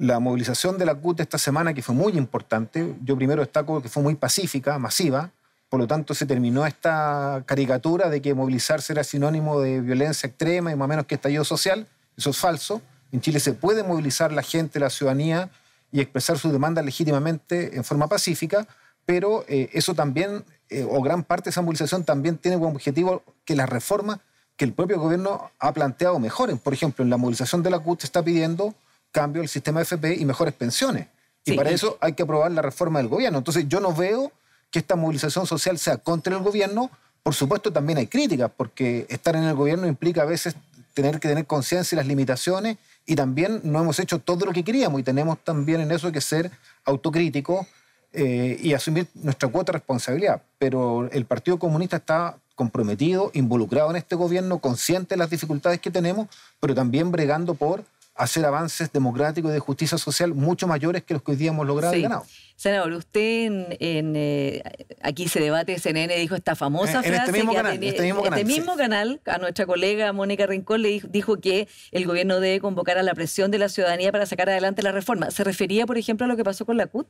la movilización de la CUT esta semana, que fue muy importante, yo primero destaco que fue muy pacífica, masiva, por lo tanto se terminó esta caricatura de que movilizarse era sinónimo de violencia extrema y más o menos que estallido social, eso es falso. En Chile se puede movilizar la gente, la ciudadanía y expresar sus demandas legítimamente en forma pacífica, pero eh, eso también, eh, o gran parte de esa movilización también tiene como objetivo que las reformas que el propio gobierno ha planteado mejoren. Por ejemplo, en la movilización de la CUT se está pidiendo cambio del sistema FP y mejores pensiones. Y para eso hay que aprobar la reforma del gobierno. Entonces yo no veo que esta movilización social sea contra el gobierno. Por supuesto también hay críticas, porque estar en el gobierno implica a veces tener que tener conciencia de las limitaciones y también no hemos hecho todo lo que queríamos y tenemos también en eso que ser autocríticos eh, y asumir nuestra cuota de responsabilidad. Pero el Partido Comunista está comprometido, involucrado en este gobierno, consciente de las dificultades que tenemos, pero también bregando por hacer avances democráticos y de justicia social mucho mayores que los que hoy día hemos logrado y ganado. Senador, usted en, eh, aquí se debate CNN dijo esta famosa frase. En este mismo canal. a nuestra colega Mónica Rincón le dijo, que el gobierno debe convocar a la presión de la ciudadanía para sacar adelante la reforma. ¿Se refería, por ejemplo, a lo que pasó con la CUT?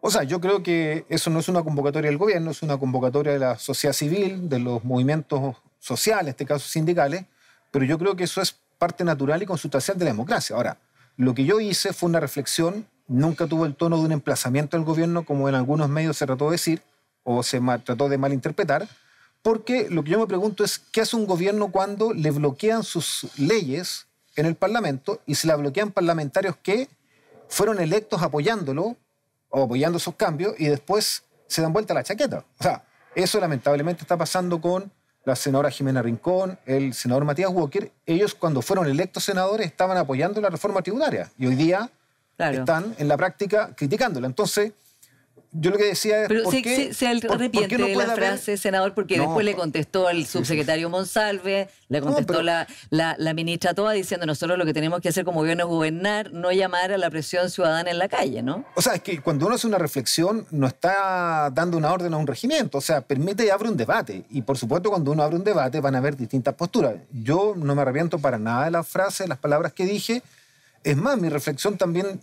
O sea, yo creo que eso no es una convocatoria del gobierno, es una convocatoria de la sociedad civil, de los movimientos sociales, en este caso sindicales, pero yo creo que eso es parte natural y consustancial de la democracia. Ahora, lo que yo hice fue una reflexión, nunca tuvo el tono de un emplazamiento al gobierno, como en algunos medios se trató de decir, o se trató de malinterpretar, porque lo que yo me pregunto es, ¿qué hace un gobierno cuando le bloquean sus leyes en el Parlamento y se la bloquean parlamentarios que fueron electos apoyándolo o apoyando esos cambios y después se dan vuelta la chaqueta? O sea, eso lamentablemente está pasando con la senadora Jimena Rincón, el senador Matías Walker, ellos cuando fueron electos senadores estaban apoyando la reforma tributaria y hoy día están en la práctica criticándola. Entonces, yo lo que decía es. Pero ¿por se, qué, se, arrepiente la frase, senador, porque después le contestó al subsecretario Monsalve, le contestó la, ministra toda diciendo: nosotros lo que tenemos que hacer como gobierno es gobernar, no llamar a la presión ciudadana en la calle, ¿no? O sea, es que cuando uno hace una reflexión, no está dando una orden a un regimiento. O sea, permite y abre un debate. Y por supuesto, cuando uno abre un debate, van a haber distintas posturas. Yo no me arrepiento para nada de las frases, las palabras que dije. Es más, mi reflexión también,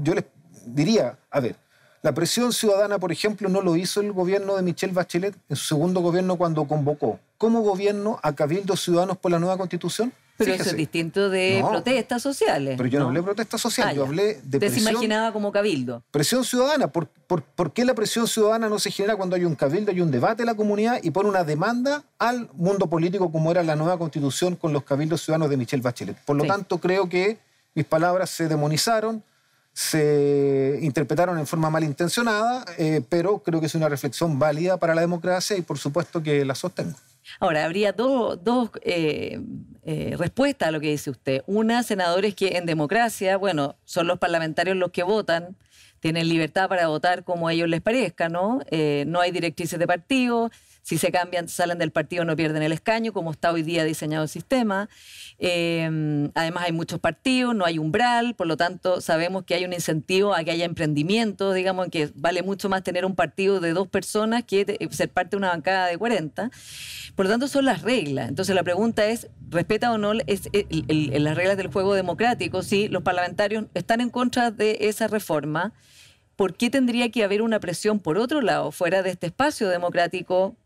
yo les diría, a ver, la presión ciudadana, por ejemplo, no lo hizo el gobierno de Michelle Bachelet en su segundo gobierno cuando convocó como gobierno a cabildos ciudadanos por la nueva constitución. Pero eso es distinto de protestas sociales. Pero yo no, hablé de protestas sociales, yo ah, hablé de presión. se imaginaba como cabildo. Presión ciudadana. ¿Por, qué la presión ciudadana no se genera cuando hay un cabildo, hay un debate en la comunidad y pone una demanda al mundo político como era la nueva constitución con los cabildos ciudadanos de Michelle Bachelet? Por lo tanto, creo que mis palabras se demonizaron se interpretaron en forma malintencionada, eh, pero creo que es una reflexión válida para la democracia y por supuesto que la sostengo. Ahora, habría dos, dos eh, eh, respuestas a lo que dice usted. Una, senadores que en democracia, bueno, son los parlamentarios los que votan, tienen libertad para votar como a ellos les parezca, ¿no? no hay directrices de partido, si se cambian, salen del partido, no pierden el escaño, como está hoy día diseñado el sistema. Eh, además, hay muchos partidos, no hay umbral, por lo tanto, sabemos que hay un incentivo a que haya emprendimiento, digamos, que vale mucho más tener un partido de dos personas que eh, ser parte de una bancada de 40. Por lo tanto, son las reglas. Entonces, la pregunta es, ¿respeta o no es, las reglas del juego democrático? Si los parlamentarios están en contra de esa reforma, ¿por qué tendría que haber una presión por otro lado, fuera de este espacio democrático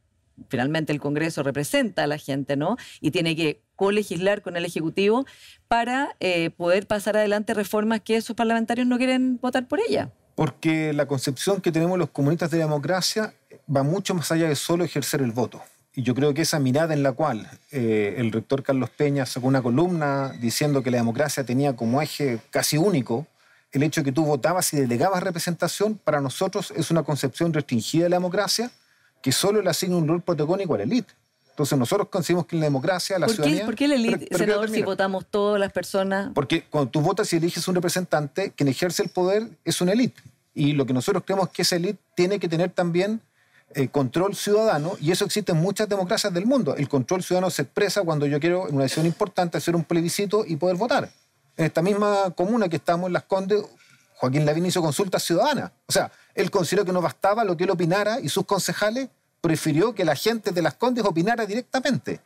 finalmente el Congreso representa a la gente, ¿no? Y tiene que colegislar con el Ejecutivo para eh, poder pasar adelante reformas que esos parlamentarios no quieren votar por ella. Porque la concepción que tenemos los comunistas de democracia va mucho más allá de solo ejercer el voto. Y yo creo que esa mirada en la cual eh, el rector Carlos Peña sacó una columna diciendo que la democracia tenía como eje casi único el hecho que tú votabas y delegabas representación, para nosotros es una concepción restringida de la democracia que solo le asigna un rol protagónico a la élite. Entonces nosotros conseguimos que en la democracia, la ciudadanía... ¿Por qué la élite, senador, si votamos todas las personas? Porque cuando tú votas y eliges un representante, quien ejerce el poder es una élite. Y lo que nosotros creemos que esa élite tiene que tener también eh, control ciudadano, y eso existe en muchas democracias del mundo. El control ciudadano se expresa cuando yo quiero, en una decisión importante, hacer un plebiscito y poder votar. En esta misma comuna que estamos, en Las Condes, Joaquín Lavín hizo consultas ciudadanas. O sea, él consideró que no bastaba lo que él opinara y sus concejales prefirió que la gente de las Condes opinara directamente.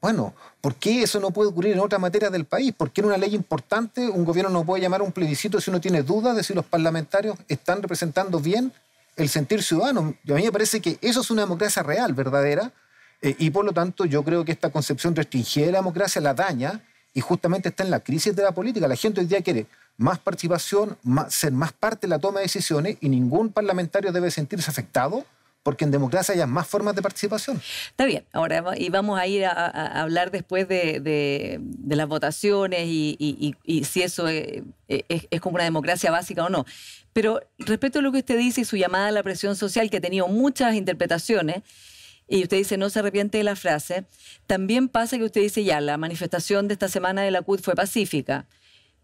Bueno, ¿por qué eso no puede ocurrir en otra materia del país? ¿Por qué en una ley importante un gobierno no puede llamar un plebiscito si uno tiene dudas de si los parlamentarios están representando bien el sentir ciudadano? a mí me parece que eso es una democracia real, verdadera, eh, y por lo tanto yo creo que esta concepción restringida de la democracia la daña y justamente está en la crisis de la política. La gente hoy día quiere más participación, ser más parte de la toma de decisiones y ningún parlamentario debe sentirse afectado porque en democracia hay más formas de participación. Está bien, ahora y vamos a ir a, hablar después de, las votaciones y, si eso es, como una democracia básica o no. Pero respecto a lo que usted dice y su llamada a la presión social, que ha tenido muchas interpretaciones, y usted dice no se arrepiente de la frase, también pasa que usted dice ya, la manifestación de esta semana de la CUT fue pacífica,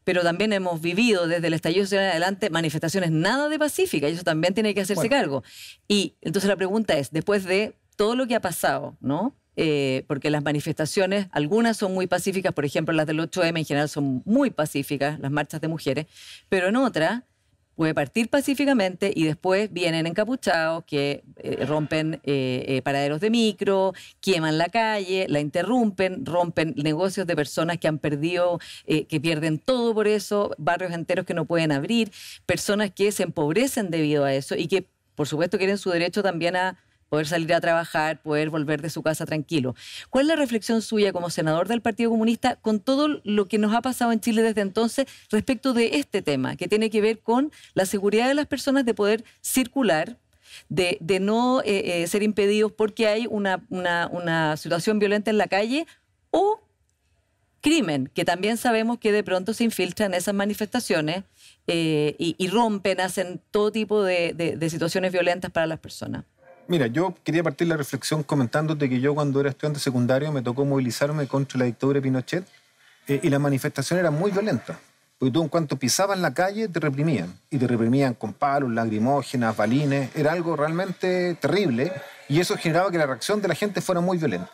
pero también hemos vivido desde el estallido social adelante manifestaciones nada de pacíficas, y eso también tiene que hacerse cargo. Y entonces la pregunta es, después de todo lo que ha pasado, ¿no? Eh, porque las manifestaciones, algunas son muy pacíficas, por ejemplo las del 8M en general son muy pacíficas, las marchas de mujeres, pero en otras puede partir pacíficamente y después vienen encapuchados que eh, rompen eh, eh, paraderos de micro, queman la calle, la interrumpen, rompen negocios de personas que han perdido, que pierden todo por eso, barrios enteros que no pueden abrir, personas que se empobrecen debido a eso y que por supuesto quieren su derecho también a poder salir a trabajar, poder volver de su casa tranquilo. ¿Cuál es la reflexión suya como senador del Partido Comunista con todo lo que nos ha pasado en Chile desde entonces respecto de este tema, que tiene que ver con la seguridad de las personas de poder circular, de, no eh, eh, ser impedidos porque hay una, situación violenta en la calle o crimen, que también sabemos que de pronto se infiltran esas manifestaciones eh, y, rompen, hacen todo tipo de situaciones violentas para las personas. Mira, yo quería partir la reflexión comentándote que yo cuando era estudiante secundario me tocó movilizarme contra la dictadura de Pinochet eh, y la manifestación era muy violenta. Porque tú en cuanto pisabas la calle te reprimían. Y te reprimían con palos, lagrimógenas, balines. Era algo realmente terrible y eso generaba que la reacción de la gente fuera muy violenta.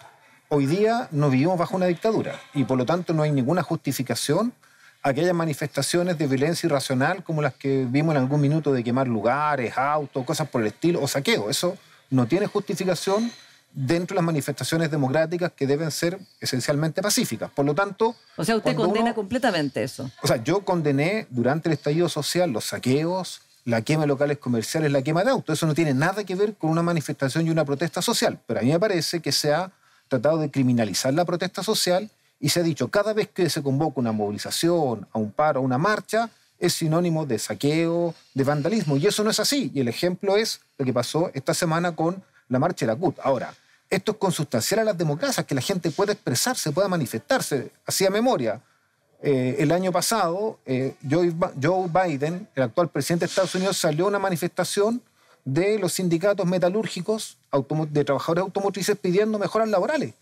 Hoy día nos vivimos bajo una dictadura y por lo tanto no hay ninguna justificación a aquellas manifestaciones de violencia irracional como las que vimos en algún minuto de quemar lugares, autos, cosas por el estilo, o saqueo. Eso no tiene justificación dentro de las manifestaciones democráticas que deben ser esencialmente pacíficas. Por lo tanto... O sea, usted condena completamente eso. O sea, yo condené durante el estallido social los saqueos, la quema de locales comerciales, la quema de autos. Eso no tiene nada que ver con una manifestación y una protesta social. Pero a mí me parece que se ha tratado de criminalizar la protesta social y se ha dicho, cada vez que se convoca una movilización, a un paro, a una marcha, es sinónimo de saqueo, de vandalismo, y eso no es así. Y el ejemplo es lo que pasó esta semana con la marcha de la CUT. Ahora, esto es consustancial a las democracias, que la gente pueda expresarse, pueda manifestarse, a memoria. Eh, el año pasado, eh, Joe Biden, el actual presidente de Estados Unidos, salió a una manifestación de los sindicatos metalúrgicos de trabajadores automotrices pidiendo mejoras laborales.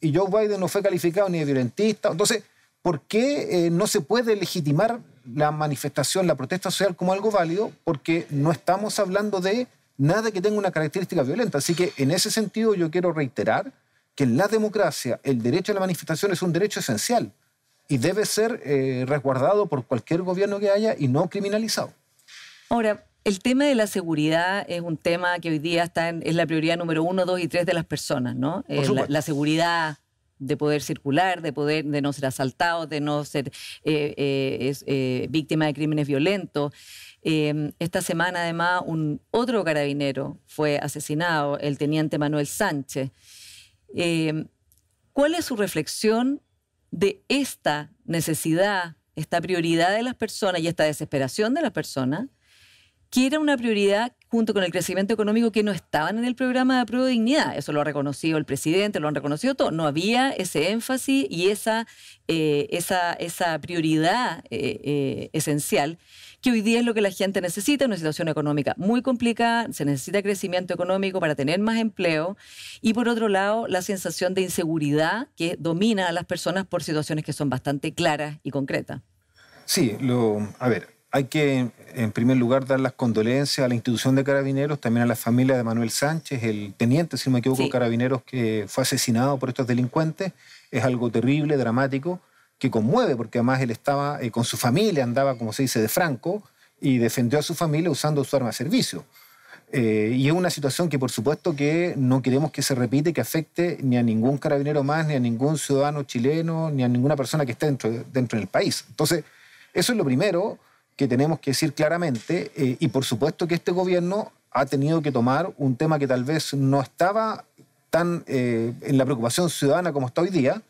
Y Joe Biden no fue calificado ni de violentista. Entonces, ¿por qué eh, no se puede legitimar la manifestación, la protesta social como algo válido, porque no estamos hablando de nada que tenga una característica violenta. Así que en ese sentido yo quiero reiterar que en la democracia el derecho a la manifestación es un derecho esencial y debe ser eh, resguardado por cualquier gobierno que haya y no criminalizado. Ahora, el tema de la seguridad es un tema que hoy día está en, es la prioridad número uno, dos y tres de las personas, ¿no? Eh, la, seguridad, de poder circular, de poder de no ser asaltado, de no ser eh, eh, eh, víctima de crímenes violentos. Em, esta semana además un otro carabinero fue asesinado, el teniente Manuel Sánchez. Em, ¿Cuál es su reflexión de esta necesidad, esta prioridad de las personas y esta desesperación de las personas, que era una prioridad junto con el crecimiento económico que no estaban en el programa de prueba de dignidad. Eso lo ha reconocido el presidente, lo han reconocido todo. No había ese énfasis y esa, eh, esa, esa prioridad eh, eh, esencial que hoy día es lo que la gente necesita, una situación económica muy complicada, se necesita crecimiento económico para tener más empleo y por otro lado la sensación de inseguridad que domina a las personas por situaciones que son bastante claras y concretas. Sí, a ver, hay que, en primer lugar, dar las condolencias a la institución de carabineros, también a la familia de Manuel Sánchez, el teniente, si no me equivoco, carabineros que fue asesinado por estos delincuentes. Es algo terrible, dramático, que conmueve, porque además él estaba eh, con su familia, andaba, como se dice, de franco, y defendió a su familia usando su arma de servicio. Eh, y es una situación que por supuesto que no queremos que se repite, que afecte ni a ningún carabinero más, ni a ningún ciudadano chileno, ni a ninguna persona que esté dentro, dentro del país. Entonces, eso es lo primero tenemos que decir claramente eh, y por supuesto que este gobierno ha tenido que tomar un tema que tal vez no estaba tan eh, en la preocupación ciudadana como está hoy día,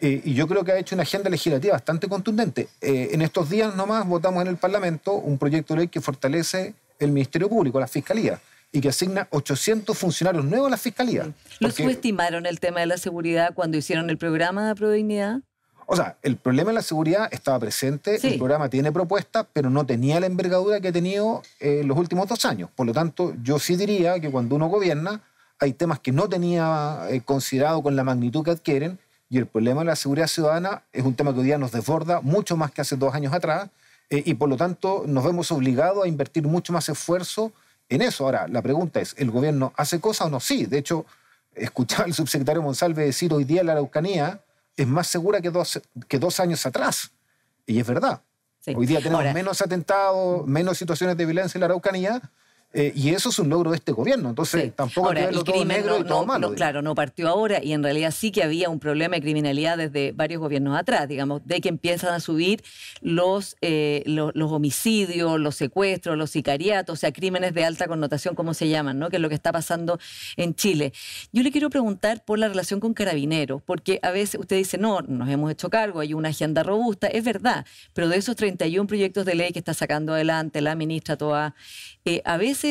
eh, y yo creo que ha hecho una agenda legislativa bastante contundente. en estos días nomás votamos en el Parlamento un proyecto de ley que fortalece el Ministerio Público, la Fiscalía, y que asigna 800 funcionarios nuevos a la Fiscalía. ¿Lo subestimaron el tema de la seguridad cuando hicieron el programa de Prodignidad? O sea, el problema de la seguridad estaba presente, el programa tiene propuestas, pero no tenía la envergadura que ha tenido en eh, los últimos dos años. Por lo tanto, yo sí diría que cuando uno gobierna, hay temas que no tenía eh, considerado con la magnitud que adquieren, y el problema de la seguridad ciudadana es un tema que hoy día nos desborda mucho más que hace dos años atrás, eh, y por lo tanto nos vemos obligados a invertir mucho más esfuerzo en eso. Ahora, la pregunta es, ¿el gobierno hace cosas o no? Sí, de hecho, escuchaba al subsecretario Monsalve decir hoy día en la Araucanía, es más segura que dos, que dos años atrás. Y es verdad. Hoy día tenemos menos atentados, menos situaciones de violencia en la Araucanía, eh, y eso es un logro de este gobierno. Entonces, tampoco claro, no partió ahora y en realidad sí que había un problema de criminalidad desde varios gobiernos atrás, digamos, de que empiezan a subir los, eh, los, homicidios, los secuestros, los sicariatos, o sea, crímenes de alta connotación, como se llaman, ¿no? Que es lo que está pasando en Chile. Yo le quiero preguntar por la relación con carabineros, porque a veces usted dice, no, nos hemos hecho cargo, hay una agenda robusta, es verdad, pero de esos 31 proyectos de ley que está sacando adelante la ministra Toa, eh, a veces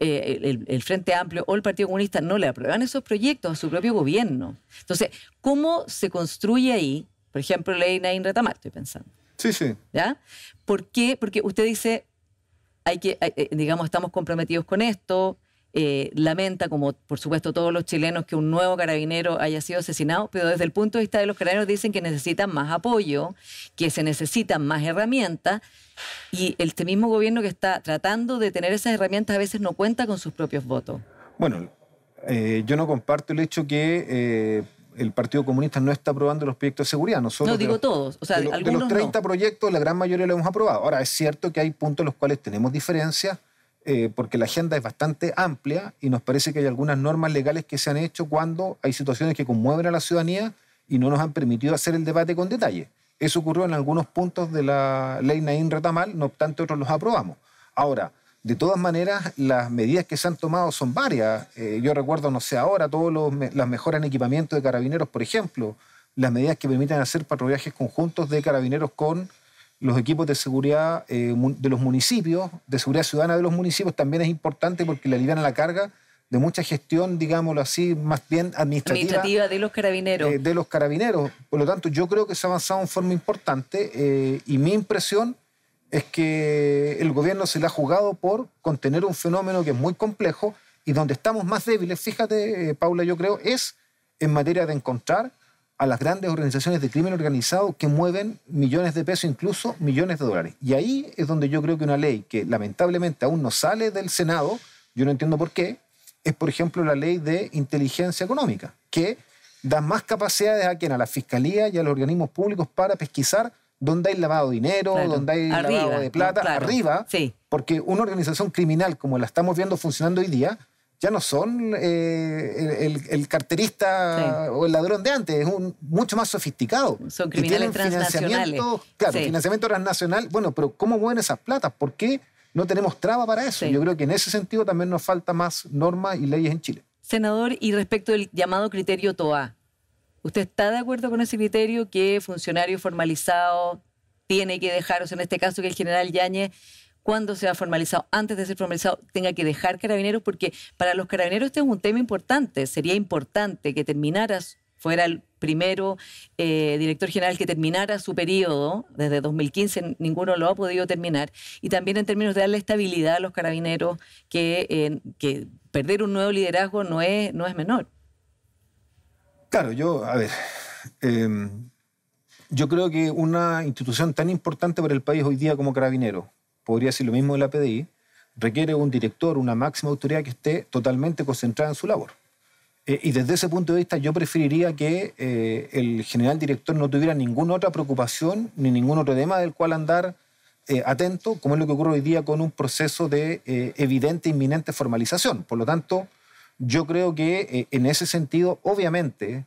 eh, el, Frente Amplio o el Partido Comunista no le aprueban esos proyectos a su propio gobierno. Entonces, ¿cómo se construye ahí, por ejemplo, ley Nain retamar estoy pensando? Sí, sí. ¿Ya? ¿Por qué? Porque usted dice, hay que, eh, digamos, estamos comprometidos con esto, eh, lamenta, como por supuesto todos los chilenos, que un nuevo carabinero haya sido asesinado, pero desde el punto de vista de los carabineros dicen que necesitan más apoyo, que se necesitan más herramientas, y este mismo gobierno que está tratando de tener esas herramientas a veces no cuenta con sus propios votos. Bueno, eh, yo no comparto el hecho que... Eh, el Partido Comunista no está aprobando los proyectos de seguridad. Nosotros no digo todos, o sea, de, de los 30 proyectos, la gran mayoría los hemos aprobado. Ahora, es cierto que hay puntos en los cuales tenemos diferencias, eh, porque la agenda es bastante amplia y nos parece que hay algunas normas legales que se han hecho cuando hay situaciones que conmueven a la ciudadanía y no nos han permitido hacer el debate con detalle. Eso ocurrió en algunos puntos de la ley Naín Retamal, no obstante otros los aprobamos. Ahora, de todas maneras, las medidas que se han tomado son varias. Eh, yo recuerdo, no sé, ahora todas las mejoras en equipamiento de carabineros, por ejemplo, las medidas que permiten hacer patrullajes conjuntos de carabineros con los equipos de seguridad eh, de los municipios, de seguridad ciudadana de los municipios, también es importante porque le alivian la carga de mucha gestión, digámoslo así, más bien administrativa. de los carabineros. Eh, de los carabineros. Por lo tanto, yo creo que se ha avanzado en forma importante eh, y mi impresión es que el gobierno se le ha jugado por contener un fenómeno que es muy complejo y donde estamos más débiles, fíjate, Paula, yo creo, es en materia de encontrar a las grandes organizaciones de crimen organizado que mueven millones de pesos, incluso millones de dólares. Y ahí es donde yo creo que una ley que lamentablemente aún no sale del Senado, yo no entiendo por qué, es por ejemplo la ley de inteligencia económica, que da más capacidades a quien, a la fiscalía y a los organismos públicos para pesquisar dónde hay lavado de dinero, dónde hay lavado de plata, arriba, porque una organización criminal como la estamos viendo funcionando hoy día, ya no son eh, el, carterista o el ladrón de antes, es un, mucho más sofisticado. Son criminales transnacionales. Claro, financiamiento transnacional. Bueno, pero ¿cómo mueven esas platas? ¿Por qué no tenemos traba para eso? Yo creo que en ese sentido también nos falta más normas y leyes en Chile. Senador, y respecto del llamado criterio TOA, ¿usted está de acuerdo con ese criterio que funcionario formalizado tiene que dejar, o sea, en este caso que el general Yañez cuando ha formalizado, antes de ser formalizado, tenga que dejar carabineros, porque para los carabineros este es un tema importante. Sería importante que terminaras, fuera el primero eh, director general que terminara su periodo, desde 2015 ninguno lo ha podido terminar, y también en términos de darle estabilidad a los carabineros, que, eh, perder un nuevo liderazgo no es, no es menor. Claro, yo, a ver, em, yo creo que una institución tan importante para el país hoy día como Carabineros, podría decir lo mismo de la PDI, requiere un director, una máxima autoridad que esté totalmente concentrada en su labor. Eh, y desde ese punto de vista yo preferiría que eh, el general director no tuviera ninguna otra preocupación ni ningún otro tema del cual andar eh, atento, como es lo que ocurre hoy día con un proceso de evidente, inminente formalización. Por lo tanto, yo creo que en ese sentido, obviamente,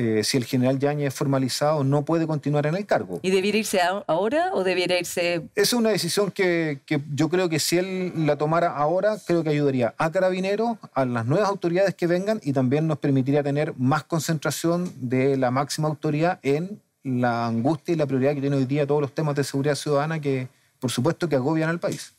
eh, si el general Yañez es formalizado, no puede continuar en el cargo. ¿Y debiera irse ahora o debiera irse...? Esa Es una decisión que, yo creo que si él la tomara ahora, creo que ayudaría a Carabineros, a las nuevas autoridades que vengan y también nos permitiría tener más concentración de la máxima autoridad en la angustia y la prioridad que tiene hoy día todos los temas de seguridad ciudadana que, por supuesto, que agobian al país.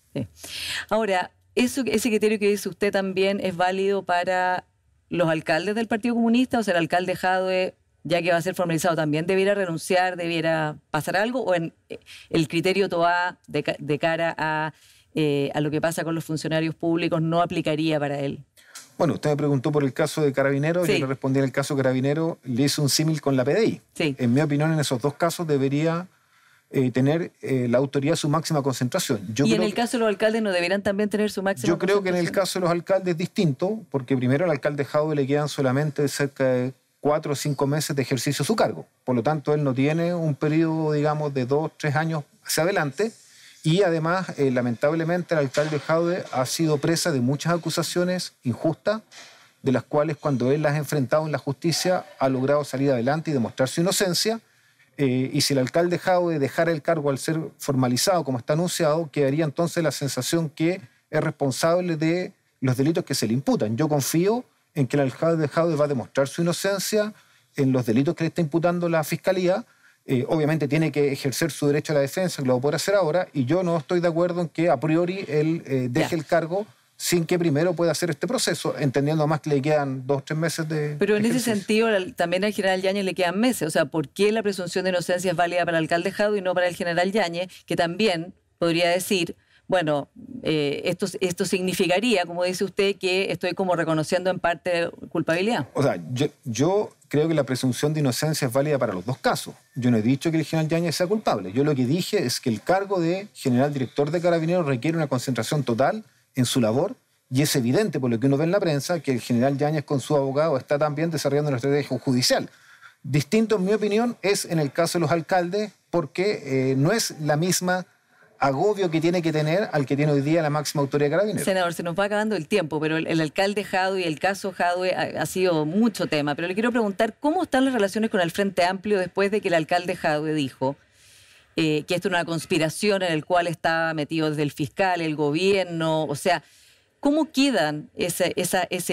Ahora, eso, ese criterio que dice usted también es válido para los alcaldes del Partido Comunista, o sea, el alcalde Jadwe, ya que va a ser formalizado también, debiera renunciar, debiera pasar algo, o en eh, el criterio TOA de, cara eh, a, lo que pasa con los funcionarios públicos no aplicaría para él. Bueno, usted me preguntó por el caso de Carabinero, y yo le respondí en el caso de Carabinero, le hice un símil con la PDI. En mi opinión, en esos dos casos debería eh, tener eh, la autoridad su máxima concentración. Yo y en el caso de los alcaldes no deberán también tener su máxima Yo creo que en el caso de los alcaldes es distinto, porque primero al alcalde Jaude le quedan solamente cerca de cuatro o cinco meses de ejercicio de su cargo. Por lo tanto, él no tiene un periodo, digamos, de dos, o tres años hacia adelante. Y además, eh, lamentablemente, el alcalde Jaude ha sido presa de muchas acusaciones injustas, de las cuales cuando él las ha enfrentado en la justicia ha logrado salir adelante y demostrar su inocencia eh, y si el alcalde de dejara el cargo al ser formalizado, como está anunciado, quedaría entonces la sensación que es responsable de los delitos que se le imputan. Yo confío en que el alcalde Jaude va a demostrar su inocencia en los delitos que le está imputando la fiscalía. Eh, obviamente tiene que ejercer su derecho a la defensa, lo puede hacer ahora, y yo no estoy de acuerdo en que a priori él eh, deje el cargo sin que primero pueda hacer este proceso, entendiendo más que le quedan dos, tres meses de... Pero en ese sentido, también al general Yañez le quedan meses. O sea, ¿por qué la presunción de inocencia es válida para el alcalde Jado y no para el general Yañez, que también podría decir, bueno, eh, esto, esto significaría, como dice usted, que estoy como reconociendo en parte culpabilidad? O sea, yo, yo creo que la presunción de inocencia es válida para los dos casos. Yo no he dicho que el general Yañez sea culpable. Yo lo que dije es que el cargo de general director de carabineros requiere una concentración total en su labor y es evidente por lo que uno ve en la prensa que el general Yáñez con su abogado está también desarrollando una estrategia judicial. Distinto, en mi opinión, es en el caso de los alcaldes porque eh, no es la misma agobio que tiene que tener al que tiene hoy día la máxima autoridad carabinera. Senador, se nos va acabando el tiempo, pero el, alcalde alcalde y el caso Jadwe ha, sido mucho tema, pero le quiero preguntar cómo están las relaciones con el Frente Amplio después de que el alcalde Jadwe dijo eh, que esto es una conspiración en la cual está metido desde el fiscal, el gobierno, o sea, ¿cómo quedan ese,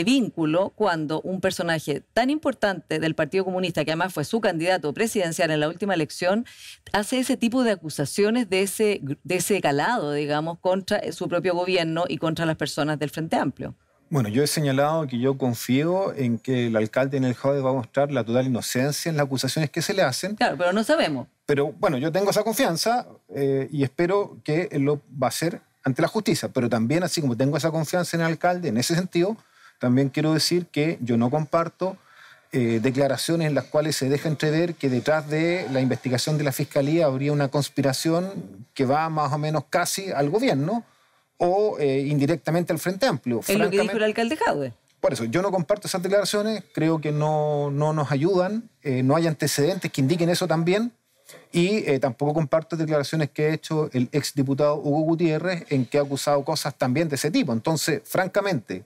vínculo cuando un personaje tan importante del Partido Comunista, que además fue su candidato presidencial en la última elección, hace ese tipo de acusaciones de ese, de ese calado, digamos, contra su propio gobierno y contra las personas del Frente Amplio? Bueno, yo he señalado que yo confío en que el alcalde en el jueves va a mostrar la total inocencia en las acusaciones que se le hacen. Claro, pero no sabemos. Pero bueno, yo tengo esa confianza eh, y espero que lo va a hacer ante la justicia. Pero también, así como tengo esa confianza en el alcalde, en ese sentido, también quiero decir que yo no comparto eh, declaraciones en las cuales se deja entrever que detrás de la investigación de la Fiscalía habría una conspiración que va más o menos casi al gobierno o eh, indirectamente al Frente Amplio. Es lo que dijo el alcalde Por eso, yo no comparto esas declaraciones, creo que no, nos ayudan, eh, no hay antecedentes que indiquen eso también, y eh, tampoco comparto declaraciones que ha hecho el exdiputado Hugo Gutiérrez en que ha acusado cosas también de ese tipo. Entonces, francamente,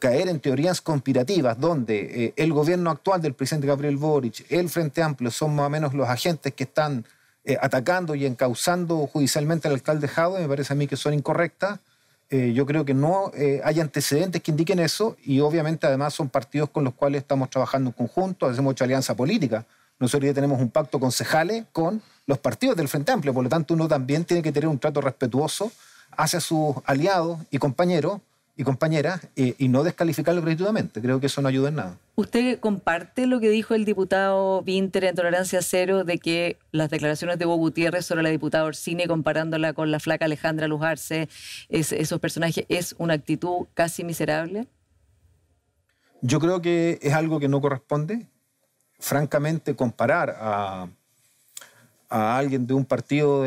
caer en teorías conspirativas donde el gobierno actual del presidente Gabriel Boric, el Frente Amplio, son más o menos los agentes que están eh, atacando y encauzando judicialmente al alcalde Jado, me parece a mí que son incorrectas. Eh, yo creo que no eh, hay antecedentes que indiquen eso y obviamente además son partidos con los cuales estamos trabajando en conjunto, hacemos mucha alianza política. Nosotros ya tenemos un pacto concejales con los partidos del Frente Amplio, por lo tanto uno también tiene que tener un trato respetuoso hacia sus aliados y compañeros y compañeras eh, y no descalificarlo gratuitamente. Creo que eso no ayuda en nada. ¿Usted comparte lo que dijo el diputado Vinter en Tolerancia Cero de que las declaraciones de Hugo Gutiérrez sobre la diputada Orsini comparándola con la flaca Alejandra Lujarse, esos personajes, es una actitud casi miserable? Yo creo que es algo que no corresponde. Francamente, comparar a a alguien de un partido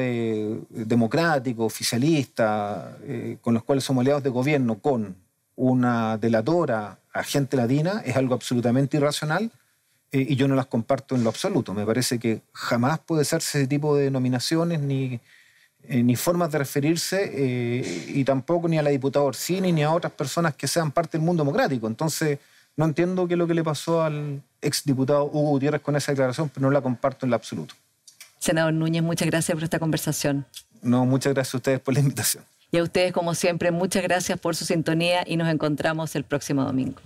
democrático, oficialista, eh, con los cuales somos aliados de gobierno, con una delatora a gente latina, es algo absolutamente irracional eh, y yo no las comparto en lo absoluto. Me parece que jamás puede hacerse ese tipo de denominaciones ni, eh, ni formas de referirse y tampoco ni a la diputada Orsini ni a otras personas que sean parte del mundo democrático. Entonces, no entiendo qué es lo que le pasó al exdiputado Hugo Gutiérrez con esa declaración, pero no la comparto en lo absoluto. Senador Núñez, muchas gracias por esta conversación. No, muchas gracias a ustedes por la invitación. Y a ustedes, como siempre, muchas gracias por su sintonía y nos encontramos el próximo domingo.